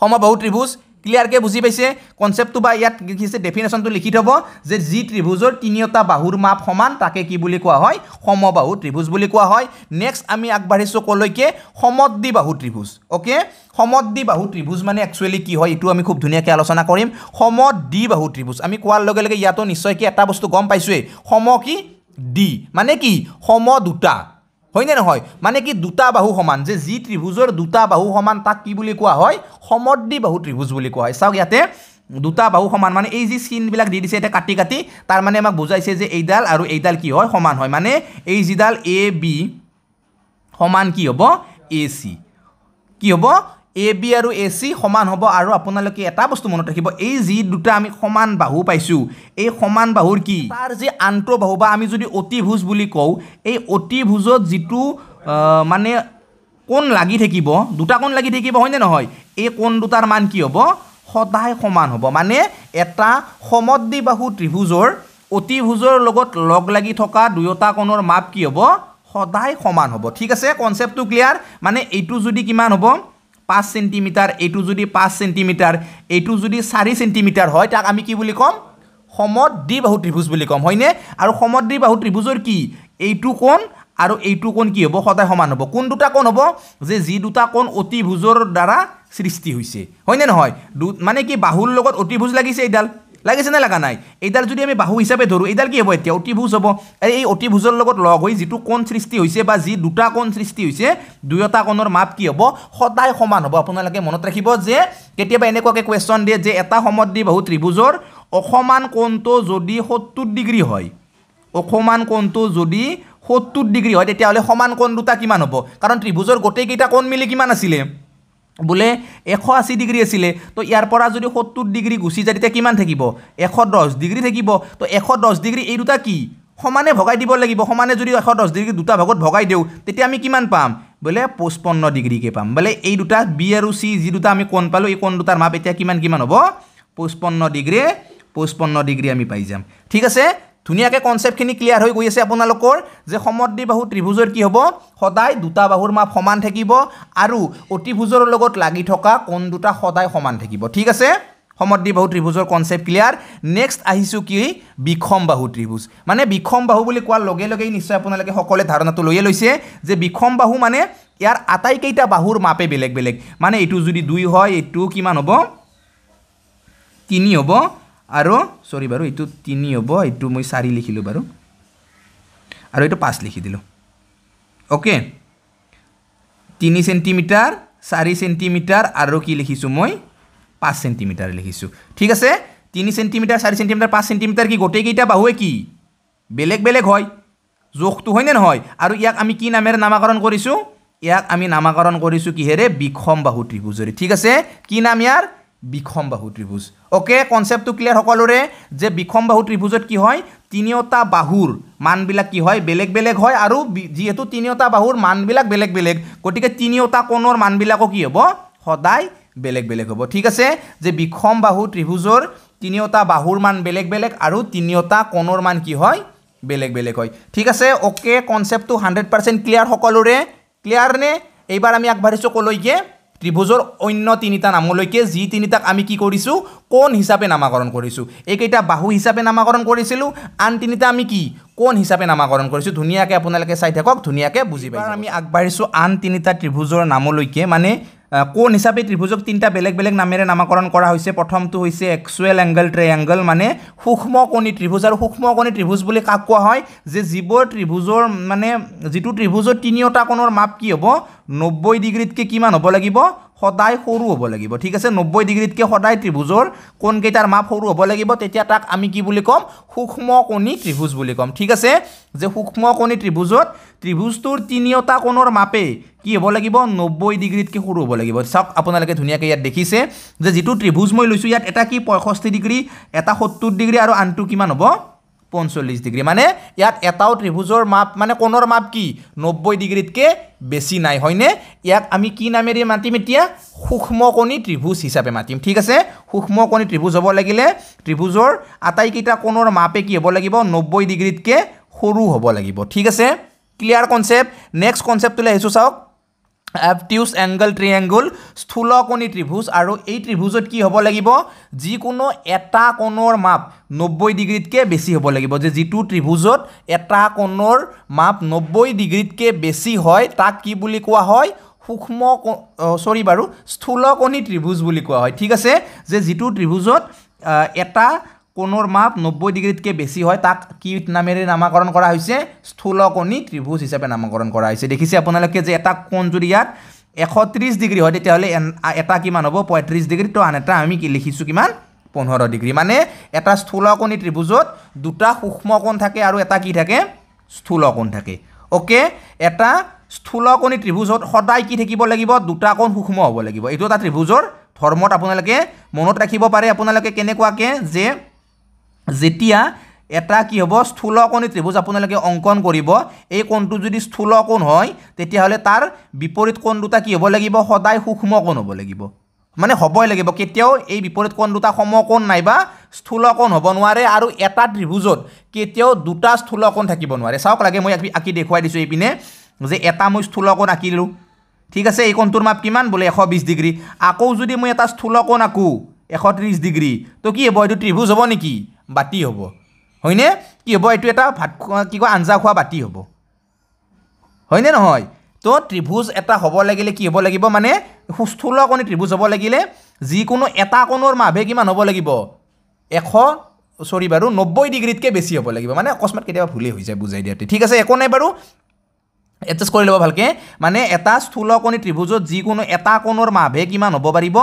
সমবাহু ত্ৰিভুজ ক্লিয়াৰকৈ বুজি পাইছে কনচেপ্টটো বা ইয়াত লিখিছে ডেফিনেশ্যনটো লিখি থ'ব যে যি ত্ৰিভুজৰ তিনিওটা বাহুৰ মাপ সমান তাকে কি বুলি কোৱা হয় সমবাহু ত্ৰিভুজ বুলি কোৱা হয় নেক্সট আমি আগবাঢ়িছোঁ ক'লৈকে সমদ্বি বাহু ত্ৰিভুজ অ'কে সমদ্বি বাহু ত্ৰিভুজ মানে একচুৱেলি কি হয় এইটো আমি খুব ধুনীয়াকৈ আলোচনা কৰিম সম দি বাহু ত্ৰিভুজ আমি কোৱাৰ লগে লগে ইয়াতো নিশ্চয়কৈ এটা বস্তু গম পাইছোঁৱেই সম কি দি মানে কি সম দুটা হয়নে নহয় মানে কি দুটা বাহু সমান যে যি ত্ৰিভুজৰ দুটা বাহু সমান তাক কি বুলি কোৱা হয় সমদ্ৰি বাহু ত্ৰিভুজ বুলি কোৱা হয় চাওক ইয়াতে দুটা বাহু সমান মানে এই যি চিনবিলাক দি দিছে এতিয়া কাটি কাটি তাৰমানে আমাক বুজাইছে যে এইডাল আৰু এইডাল কি হয় সমান হয় মানে এই যিডাল এ বি সমান কি হ'ব এ চি কি হ'ব এ বি আৰু এ চি সমান হ'ব আৰু আপোনালোকে এটা বস্তু মনত ৰাখিব এই যি দুটা আমি সমান বাহু পাইছোঁ এই সমান বাহুৰ কি তাৰ যি আন্তঃ বাহু বা আমি যদি অতিভোজ বুলি কওঁ এই অতিভোজত যিটো মানে কোণ লাগি থাকিব দুটা কোণ লাগি থাকিব হয়নে নহয় এই কোণ দুটাৰ মান কি হ'ব সদায় সমান হ'ব মানে এটা সমদ্বি বাহু ত্ৰিভোজৰ অতিভোজৰ লগত লগ লাগি থকা দুয়োটা কোণৰ মাপ কি হ'ব সদায় সমান হ'ব ঠিক আছে কনচেপ্টটো ক্লিয়াৰ মানে এইটো যদি কিমান হ'ব পাঁচ চেণ্টিমিটাৰ এইটো যদি পাঁচ চেণ্টিমিটাৰ এইটো যদি চাৰি চেণ্টিমিটাৰ হয় তাক আমি কি বুলি ক'ম সমদ্বিবাহু ত্ৰিভুজ বুলি ক'ম হয়নে আৰু সমদ্বিবাহু ত্ৰিভুজৰ কি এইটো কোণ আৰু এইটো কোণ কি হ'ব সদায় সমান হ'ব কোন দুটা কোণ হ'ব যে যি দুটা কোণ অতিভুজৰ দ্বাৰা সৃষ্টি হৈছে হয়নে নহয় মানে কি বাহুৰ লগত অতিভুজ লাগিছে এইডাল লাগিছে নে লগা নাই এইডাল যদি আমি বাহু হিচাপে ধৰোঁ এইডাল কি হ'ব এতিয়া অতিভুজ হ'ব এই অতিভোজৰ লগত লগ হৈ যিটো কণ সৃষ্টি হৈছে বা যি দুটা কণ সৃষ্টি হৈছে দুয়োটা কণৰ মাপ কি হ'ব সদায় সমান হ'ব আপোনালোকে মনত ৰাখিব যে কেতিয়াবা এনেকুৱাকৈ কুৱেশ্যন দিয়ে যে এটা সময়ত দি বাহু ত্ৰিভোজৰ অসমান কোণটো যদি সত্তৰ ডিগ্ৰী হয় অসমান কোণটো যদি সত্তৰ ডিগ্ৰী হয় তেতিয়াহ'লে সমান কোণ দুটা কিমান হ'ব কাৰণ ত্ৰিভোজৰ গোটেইকেইটা কোণ মিলি কিমান আছিলে বোলে এশ আশী ডিগ্ৰী আছিলে তো ইয়াৰ পৰা যদি সত্তৰ ডিগ্ৰী গুচি যায় তেতিয়া কিমান থাকিব এশ দহ ডিগ্ৰী থাকিব তো এশ দহ ডিগ্ৰী এই দুটা কি সমানে ভগাই দিব লাগিব সমানে যদি এশ দহ ডিগ্ৰী দুটা ভাগত ভগাই দিওঁ তেতিয়া আমি কিমান পাম বোলে পঁচপন্ন ডিগ্ৰীকৈ পাম বোলে এই দুটা বি আৰু চি যি দুটা আমি কণ পালোঁ এই কণ দুটাৰ মাপ এতিয়া কিমান কিমান হ'ব পঁচপন্ন ডিগ্ৰী পঁচপন্ন ডিগ্ৰী আমি পাই যাম ঠিক আছে ধুনীয়াকৈ কনচেপ্টখিনি ক্লিয়াৰ হৈ গৈ আছে আপোনালোকৰ যে সমদ্বী বাহু ত্ৰিভুজৰ কি হ'ব সদায় দুটা বাহুৰ মাপ সমান থাকিব আৰু অতিভুজৰ লগত লাগি থকা কোন দুটা সদায় সমান থাকিব ঠিক আছে সমদ্বী বাহু ত্ৰিভুজৰ কনচেপ্ট ক্লিয়াৰ নেক্সট আহিছোঁ কি বিষম বাহু ত্ৰিভুজ মানে বিষম বাহু বুলি কোৱাৰ লগে লগেই নিশ্চয় আপোনালোকে সকলোৱে ধাৰণাটো লৈয়ে লৈছে যে বিষম বাহু মানে ইয়াৰ আটাইকেইটা বাহুৰ মাপে বেলেগ বেলেগ মানে এইটো যদি দুই হয় এইটো কিমান হ'ব তিনি হ'ব আৰু চৰি বাৰু এইটো তিনি হ'ব এইটো মই চাৰি লিখিলোঁ বাৰু আৰু এইটো পাঁচ লিখি দিলোঁ অ'কে তিনি চেণ্টিমিটাৰ চাৰি চেণ্টিমিটাৰ আৰু কি লিখিছোঁ মই পাঁচ চেণ্টিমিটাৰ লিখিছোঁ ঠিক আছে তিনি চেণ্টিমিটাৰ চাৰি চেণ্টিমিটাৰ পাঁচ চেণ্টিমিটাৰ কি গোটেইকেইটা বাহুৱে কি বেলেগ বেলেগ হয় জোখটো হয়নে নহয় আৰু ইয়াক আমি কি নামেৰে নামাকৰণ কৰিছোঁ ইয়াক আমি নামাকৰণ কৰিছোঁ কিহেৰে বিষম বাহু ত্ৰিভুজৰে ঠিক আছে কি নাম ইয়াৰ বিষম বাহু ত্ৰিভুজ অ'কে কনচেপ্টটো ক্লিয়াৰ সকলোৰে যে বিষম বাহু ত্ৰিভুজত কি হয় তিনিওটা বাহুৰ মানবিলাক কি হয় বেলেগ বেলেগ হয় আৰু যিহেতু তিনিওটা বাহুৰ মানবিলাক বেলেগ বেলেগ গতিকে তিনিওটা কোণৰ মানবিলাকো কি হ'ব সদায় বেলেগ বেলেগ হ'ব ঠিক আছে যে বিষম বাহু ত্ৰিভুজৰ তিনিওটা বাহুৰ মান বেলেগ বেলেগ আৰু তিনিওটা কোণৰ মান কি হয় বেলেগ বেলেগ হয় ঠিক আছে অ'কে কনচেপ্টটো হাণ্ড্ৰেড পাৰ্চেণ্ট ক্লিয়াৰ সকলোৰে ক্লিয়াৰ নে এইবাৰ আমি আগবাঢ়িছোঁ ক'লৈকে ত্ৰিভুজৰ অন্য তিনিটা নামলৈকে যি তিনিটাক আমি কি কৰিছোঁ কোণ হিচাপে নামাকৰণ কৰিছোঁ এইকেইটা বাহু হিচাপে নামাকৰণ কৰিছিলোঁ আন তিনিটা আমি কি কোণ হিচাপে নামাকৰণ কৰিছোঁ ধুনীয়াকৈ আপোনালোকে চাই থাকক ধুনীয়াকৈ বুজি পাৰিব আমি আগবাঢ়িছোঁ আন তিনিটা ত্ৰিভুজৰ নামলৈকে মানে কোণ হিচাপে ত্ৰিভুজক তিনিটা বেলেগ বেলেগ নামেৰে নামাকৰণ কৰা হৈছে প্ৰথমটো হৈছে এক্সুৱেল এংগল ট্ৰেংগল মানে সূক্ষ্ম কণী ত্ৰিভুজ আৰু সূক্ষ্ম কণী ত্ৰিভুজ বুলি কাক কোৱা হয় যে যিবোৰ ত্ৰিভুজৰ মানে যিটো ত্ৰিভুজৰ তিনিওটা কোণৰ মাপ কি হ'ব নব্বৈ ডিগ্ৰীতকৈ কিমান হ'ব লাগিব সদায় সৰু হ'ব লাগিব ঠিক আছে নব্বৈ ডিগ্ৰীতকৈ সদায় ত্ৰিভুজৰ কোনকেইটাৰ মাপ সৰু হ'ব লাগিব তেতিয়া তাক আমি কি বুলি ক'ম সূক্ষ্ম কণী ত্ৰিভুজ বুলি ক'ম ঠিক আছে যে সূক্ষ্ম কণী ত্ৰিভুজত ত্ৰিভুজটোৰ তিনিওটা কোণৰ মাপেই কি হ'ব লাগিব নব্বৈ ডিগ্ৰীতকৈ সৰু হ'ব লাগিব চাওক আপোনালোকে ধুনীয়াকৈ ইয়াত দেখিছে যে যিটো ত্ৰিভুজ মই লৈছোঁ ইয়াত এটা কি পঁয়ষষ্ঠি ডিগ্ৰী এটা সত্তৰ ডিগ্ৰী আৰু আনটো কিমান হ'ব পঞ্চল্লিছ ডিগ্ৰী মানে ইয়াত এটাও ত্ৰিভুজৰ মাপ মানে কোণৰ মাপ কি নব্বৈ ডিগ্ৰীতকৈ বেছি নাই হয়নে ইয়াক আমি কি নামেৰে মাতিম এতিয়া সূক্ষ্মকণী ত্ৰিভুজ হিচাপে মাতিম ঠিক আছে সূক্ষ্মকণী ত্ৰিভুজ হ'ব লাগিলে ত্ৰিভুজৰ আটাইকেইটা কোণৰ মাপে কি হ'ব লাগিব নব্বৈ ডিগ্ৰীতকৈ সৰু হ'ব লাগিব ঠিক আছে ক্লিয়াৰ কনচেপ্ট নেক্সট কনচেপ্টটোলৈ আহিছোঁ চাওক এফটিউজ এংগল ট্ৰিয়েংগুল স্থূলকণী ত্ৰিভুজ আৰু এই ত্ৰিভুজত কি হ'ব লাগিব যিকোনো এটা কোণৰ মাপ নব্বৈ ডিগ্ৰীতকৈ বেছি হ'ব লাগিব যে যিটো ত্ৰিভুজত এটা কোণৰ মাপ নব্বৈ ডিগ্ৰীতকৈ বেছি হয় তাক কি বুলি কোৱা হয় সূক্ষ্ম চৰি বাৰু স্থূলকণী ত্ৰিভুজ বুলি কোৱা হয় ঠিক আছে যে যিটো ত্ৰিভুজত এটা কোণৰ মাপ নব্বৈ ডিগ্ৰীতকৈ বেছি হয় তাক কি নামেৰে নামাকৰণ কৰা হৈছে স্থূলকণী ত্ৰিভুজ হিচাপে নামাকৰণ কৰা হৈছে দেখিছে আপোনালোকে যে এটা কোণ যদি ইয়াত এশ ত্ৰিছ ডিগ্ৰী হয় তেতিয়াহ'লে এটা কিমান হ'ব পঁয়ত্ৰিছ ডিগ্ৰী তো আন এটা আমি কি লিখিছোঁ কিমান পোন্ধৰ ডিগ্ৰী মানে এটা স্থূলকণী ত্ৰিভুজত দুটা সূক্ষ্মকোণ থাকে আৰু এটা কি থাকে স্থূলকোণ থাকে অ'কে এটা স্থূলকণী ত্ৰিভুজত সদায় কি থাকিব লাগিব দুটা কোণ সূক্ষ্ম হ'ব লাগিব এইটো এটা ত্ৰিভুজৰ ধৰ্মত আপোনালোকে মনত ৰাখিব পাৰে আপোনালোকে কেনেকুৱাকৈ যে যেতিয়া এটা কি হ'ব স্থূলকণী ত্ৰিভুজ আপোনালোকে অংকন কৰিব এই কোণটো যদি স্থূলকোণ হয় তেতিয়াহ'লে তাৰ বিপৰীত কোণ দুটা কি হ'ব লাগিব সদায় সূক্ষ্মকোণ হ'ব লাগিব মানে হ'বই লাগিব কেতিয়াও এই বিপৰীত কোণ দুটা সমকোণ নাইবা স্থূলকোণ হ'ব নোৱাৰে আৰু এটা ত্ৰিভুজত কেতিয়াও দুটা স্থূলকোণ থাকিব নোৱাৰে চাওক লাগে মই আঁকি দেখুৱাই দিছোঁ এইপিনে যে এটা মই স্থূলকোণ আঁকিলোঁ ঠিক আছে এই কোণটোৰ মাপ কিমান বোলে এশ বিছ ডিগ্ৰী আকৌ যদি মই এটা স্থূলকোণ আঁকো এশ ত্ৰিছ ডিগ্ৰী তো কি হ'ব এইটো ত্ৰিভুজ হ'ব নেকি বাতি হ'ব হয়নে কি হ'ব এইটো এটা ভাত কি কয় আঞ্জা খোৱা বাতি হ'ব হয়নে নহয় তো ত্ৰিভুজ এটা হ'ব লাগিলে কি হ'ব লাগিব মানে সুস্থুল কণী ত্ৰিভুজ হ'ব লাগিলে যিকোনো এটা কোণৰ মাভে কিমান হ'ব লাগিব এশ চৰি বাৰু নব্বৈ ডিগ্ৰীতকৈ বেছি হ'ব লাগিব মানে অকস্মাত কেতিয়াবা ভুলেই হৈ যায় বুজাই দিয়াতে ঠিক আছে একো নাই বাৰু এডজাষ্ট কৰি ল'ব ভালকৈ মানে এটা স্থূল কণী ত্ৰিভুজত যিকোনো এটা কোণৰ মাভে কিমান হ'ব পাৰিব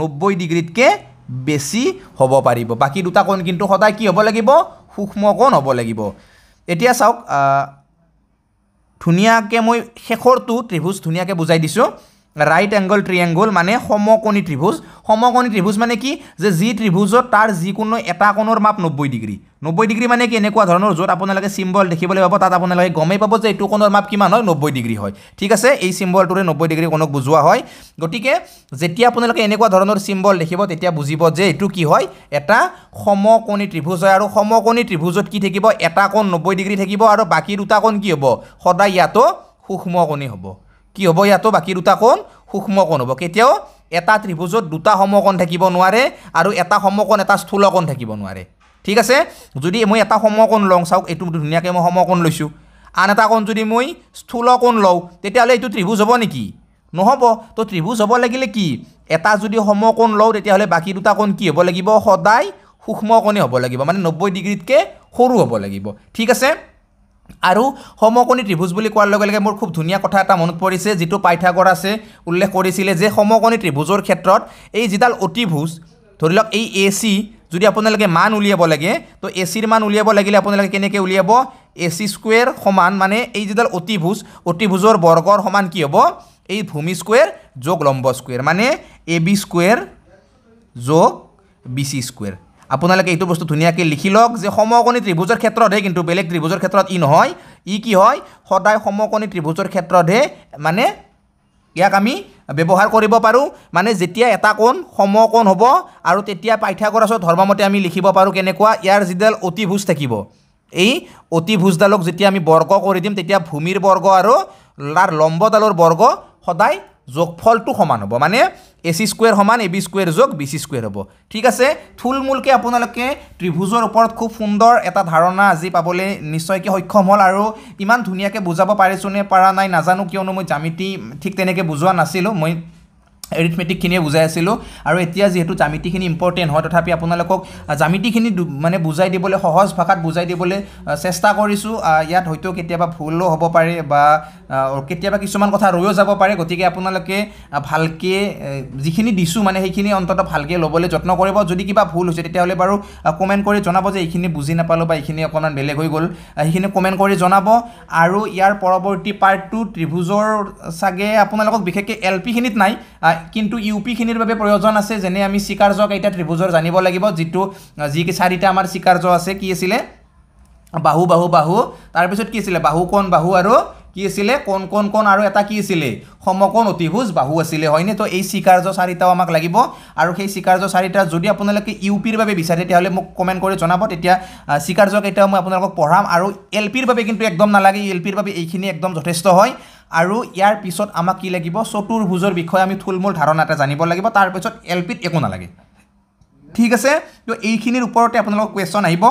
নব্বৈ ডিগ্ৰীতকৈ বেছি হ'ব পাৰিব বাকী দুটা কণ কিন্তু সদায় কি হ'ব লাগিব সূক্ষ্ম কণ হ'ব লাগিব এতিয়া চাওক ধুনীয়াকৈ মই শেষৰটো ত্ৰিভুজ ধুনীয়াকৈ বুজাই দিছোঁ ৰাইট এংগল ট্ৰিয়েংগল মানে সমকণী ত্ৰিভুজ সমকণী ত্ৰিভুজ মানে কি যে যি ত্ৰিভুজত তাৰ যিকোনো এটা কোণৰ মাপ নব্বৈ ডিগ্ৰী নব্বৈ ডিগ্ৰী মানে কি এনেকুৱা ধৰণৰ য'ত আপোনালোকে চিম্বল দেখিবলৈ পাব তাত আপোনালোকে গমেই পাব যে এইটো কোণৰ মাপ কিমান হয় নব্বৈ ডিগ্ৰী হয় ঠিক আছে এই চিম্বলটোৰে নব্বৈ ডিগ্ৰী কোণক বুজোৱা হয় গতিকে যেতিয়া আপোনালোকে এনেকুৱা ধৰণৰ চিম্বল দেখিব তেতিয়া বুজিব যে এইটো কি হয় এটা সমকণী ত্ৰিভুজ হয় আৰু সমকণী ত্ৰিভুজত কি থাকিব এটা কোণ নব্বৈ ডিগ্ৰী থাকিব আৰু বাকী দুটা কোণ কি হ'ব সদায় ইয়াতো সূক্ষ্মকণী হ'ব কি হ'ব ইয়াতো বাকী দুটা কোণ সূক্ষ্ম কোণ হ'ব কেতিয়াও এটা ত্ৰিভুজত দুটা সমকোণ থাকিব নোৱাৰে আৰু এটা সমকোণ এটা স্থূলকোণ থাকিব নোৱাৰে ঠিক আছে যদি মই এটা সমকোণ লওঁ চাওক এইটো ধুনীয়াকৈ মই সমকোণ লৈছোঁ আন এটা কোণ যদি মই স্থূলকোণ লওঁ তেতিয়াহ'লে এইটো ত্ৰিভুজ হ'ব নেকি নহ'ব তো ত্ৰিভুজ হ'ব লাগিলে কি এটা যদি সমকোণ লওঁ তেতিয়াহ'লে বাকী দুটা কোণ কি হ'ব লাগিব সদায় সূক্ষ্মকণে হ'ব লাগিব মানে নব্বৈ ডিগ্ৰীতকৈ সৰু হ'ব লাগিব ঠিক আছে আৰু সমকোণী ত্ৰিভুজ বুলি কোৱাৰ লগে লগে মোৰ খুব ধুনীয়া কথা এটা মনত পৰিছে যিটো পাইথাগৰ আছে উল্লেখ কৰিছিলে যে সমকোণী ত্ৰিভুজৰ ক্ষেত্ৰত এই যিডাল অতিভুজ ধৰি লওক এই এ চি যদি আপোনালোকে মান উলিয়াব লাগে তো এ চিৰ মান উলিয়াব লাগিলে আপোনালোকে কেনেকৈ উলিয়াব এ চি স্কুৱেৰ সমান মানে এই যিডাল অতিভুজ অতিভুজৰ বৰ্গৰ সমান কি হ'ব এই ভূমি স্কুৱেৰ যোগ লম্ব স্কুৱেৰ মানে এ বি স্কুৱেৰ যোগ বি চি স্কুৱেৰ আপোনালোকে এইটো বস্তু ধুনীয়াকৈ লিখি লওক যে সমকণী ত্ৰিভুজৰ ক্ষেত্ৰতহে কিন্তু বেলেগ ত্ৰিভুজৰ ক্ষেত্ৰত ই নহয় ই কি হয় সদায় সমকণী ত্ৰিভুজৰ ক্ষেত্ৰতহে মানে ইয়াক আমি ব্যৱহাৰ কৰিব পাৰোঁ মানে যেতিয়া এটা কোণ সমকোণ হ'ব আৰু তেতিয়া পাইথাগোৰাছৰ ধৰ্মমতে আমি লিখিব পাৰোঁ কেনেকুৱা ইয়াৰ যিডাল অতিভোজ থাকিব এই অতিভোজডালক যেতিয়া আমি বৰ্গ কৰি দিম তেতিয়া ভূমিৰ বৰ্গ আৰু তাৰ লম্বডালৰ বৰ্গ সদায় যোগফলটো সমান হ'ব মানে এ চি স্কুৱেৰ সমান এ বি স্কুৱেৰ যোগ বি চি স্কুৱেৰ হ'ব ঠিক আছে থুলমূলকৈ আপোনালোকে ত্ৰিভুজৰ ওপৰত খুব সুন্দৰ এটা ধাৰণা আজি পাবলৈ নিশ্চয়কৈ সক্ষম হ'ল আৰু ইমান ধুনীয়াকৈ বুজাব পাৰিছোঁনে পৰা নাই নাজানো কিয়নো মই জ্যামিতি ঠিক তেনেকৈ বুজোৱা নাছিলোঁ মই এৰিথমেটিকখিনিয়ে বুজাই আছিলোঁ আৰু এতিয়া যিহেতু জামিতিখিনি ইম্পৰ্টেণ্ট হয় তথাপি আপোনালোকক জামিতিখিনি মানে বুজাই দিবলৈ সহজ ভাষাত বুজাই দিবলৈ চেষ্টা কৰিছোঁ ইয়াত হয়তো কেতিয়াবা ভুলো হ'ব পাৰে বা কেতিয়াবা কিছুমান কথা ৰৈও যাব পাৰে গতিকে আপোনালোকে ভালকৈ যিখিনি দিছোঁ মানে সেইখিনি অন্ততঃ ভালকৈ ল'বলৈ যত্ন কৰিব যদি কিবা ভুল হৈছে তেতিয়াহ'লে বাৰু কমেণ্ট কৰি জনাব যে এইখিনি বুজি নাপালোঁ বা এইখিনি অকণমান বেলেগ হৈ গ'ল সেইখিনি কমেণ্ট কৰি জনাব আৰু ইয়াৰ পৰৱৰ্তী পাৰ্টটো ত্ৰিভুজৰ চাগে আপোনালোকক বিশেষকৈ এল পিখিনিত নাই কিন্তু ইউ পি ইউপিখিনিৰ বাবে প্ৰয়োজন আছে যেনে আমি চিকাৰ্য কেইটা ত্ৰিভুজৰ জানিব লাগিব যিটো যি চাৰিটা আমাৰ চিকাৰ্য আছে কি আছিলে বাহু বাহু বাহু তাৰপিছত কি আছিলে বাহুকোণ বাহু আৰু কি আছিলে কণ কণ কণ আৰু এটা কি আছিলে সমকণ অতিভোজ বাহু আছিলে হয়নে তো এই স্বীকাৰ্য চাৰিটাও আমাক লাগিব আৰু সেই স্বীকাৰ্য চাৰিটা যদি আপোনালোকে ইউ পিৰ বাবে বিচাৰে তেতিয়াহ'লে মোক কমেণ্ট কৰি জনাব তেতিয়া স্বীকাৰ্যকেইটাও মই আপোনালোকক পঢ়াম আৰু এল পিৰ বাবে কিন্তু একদম নালাগে এল পিৰ বাবে এইখিনি একদম যথেষ্ট হয় আৰু ইয়াৰ পিছত আমাক কি লাগিব চতুৰ ভোজৰ বিষয়ে আমি থুলমূল ধাৰণা এটা জানিব লাগিব তাৰপিছত এল পিত একো নালাগে ঠিক আছে তো এইখিনিৰ ওপৰতে আপোনালোকৰ কুৱেশ্যন আহিব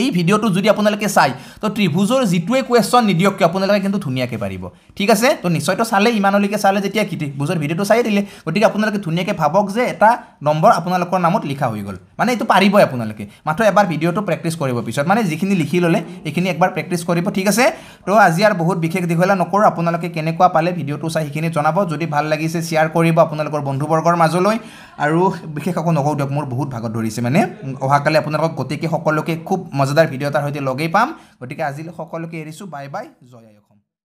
এই ভিডিঅ'টো যদি আপোনালোকে চাই তো ত্ৰিভুজৰ যিটোৱে কুৱেশ্যন নিদিয়ক কিয় আপোনালোকে কিন্তু ধুনীয়াকৈ পাৰিব ঠিক আছে তো নিশ্চয়তো চালে ইমানলৈকে চালে যেতিয়া ত্ৰিভুজৰ ভিডিঅ'টো চাই দিলে গতিকে আপোনালোকে ধুনীয়াকৈ ভাবক যে এটা নম্বৰ আপোনালোকৰ নামত লিখা হৈ গ'ল মানে এইটো পাৰিবই আপোনালোকে মাথো এবাৰ ভিডিঅ'টো প্ৰেক্টিছ কৰিব পিছত মানে যিখিনি লিখি ল'লে এইখিনি একবাৰ প্ৰেক্টিছ কৰিব ঠিক আছে তো আজি আৰু বহুত বিশেষ দীঘলীয়া নকৰোঁ আপোনালোকে কেনেকুৱা পালে ভিডিঅ'টো চাই সেইখিনি জনাব যদি ভাল লাগিছে শ্বেয়াৰ কৰিব আপোনালোকৰ বন্ধুবৰ্গৰ মাজলৈ আৰু বিশেষ আকৌ নকওঁ দিয়ক মোৰ বহুত ভাগত ধৰিছে মানে অহাকালি আপোনালোকক গতিকে সকলোকে খুব মজাদাৰ ভিডিঅ' এটাৰ সৈতে লগেই পাম গতিকে আজিলৈ সকলোকে এৰিছোঁ বাই বাই জয়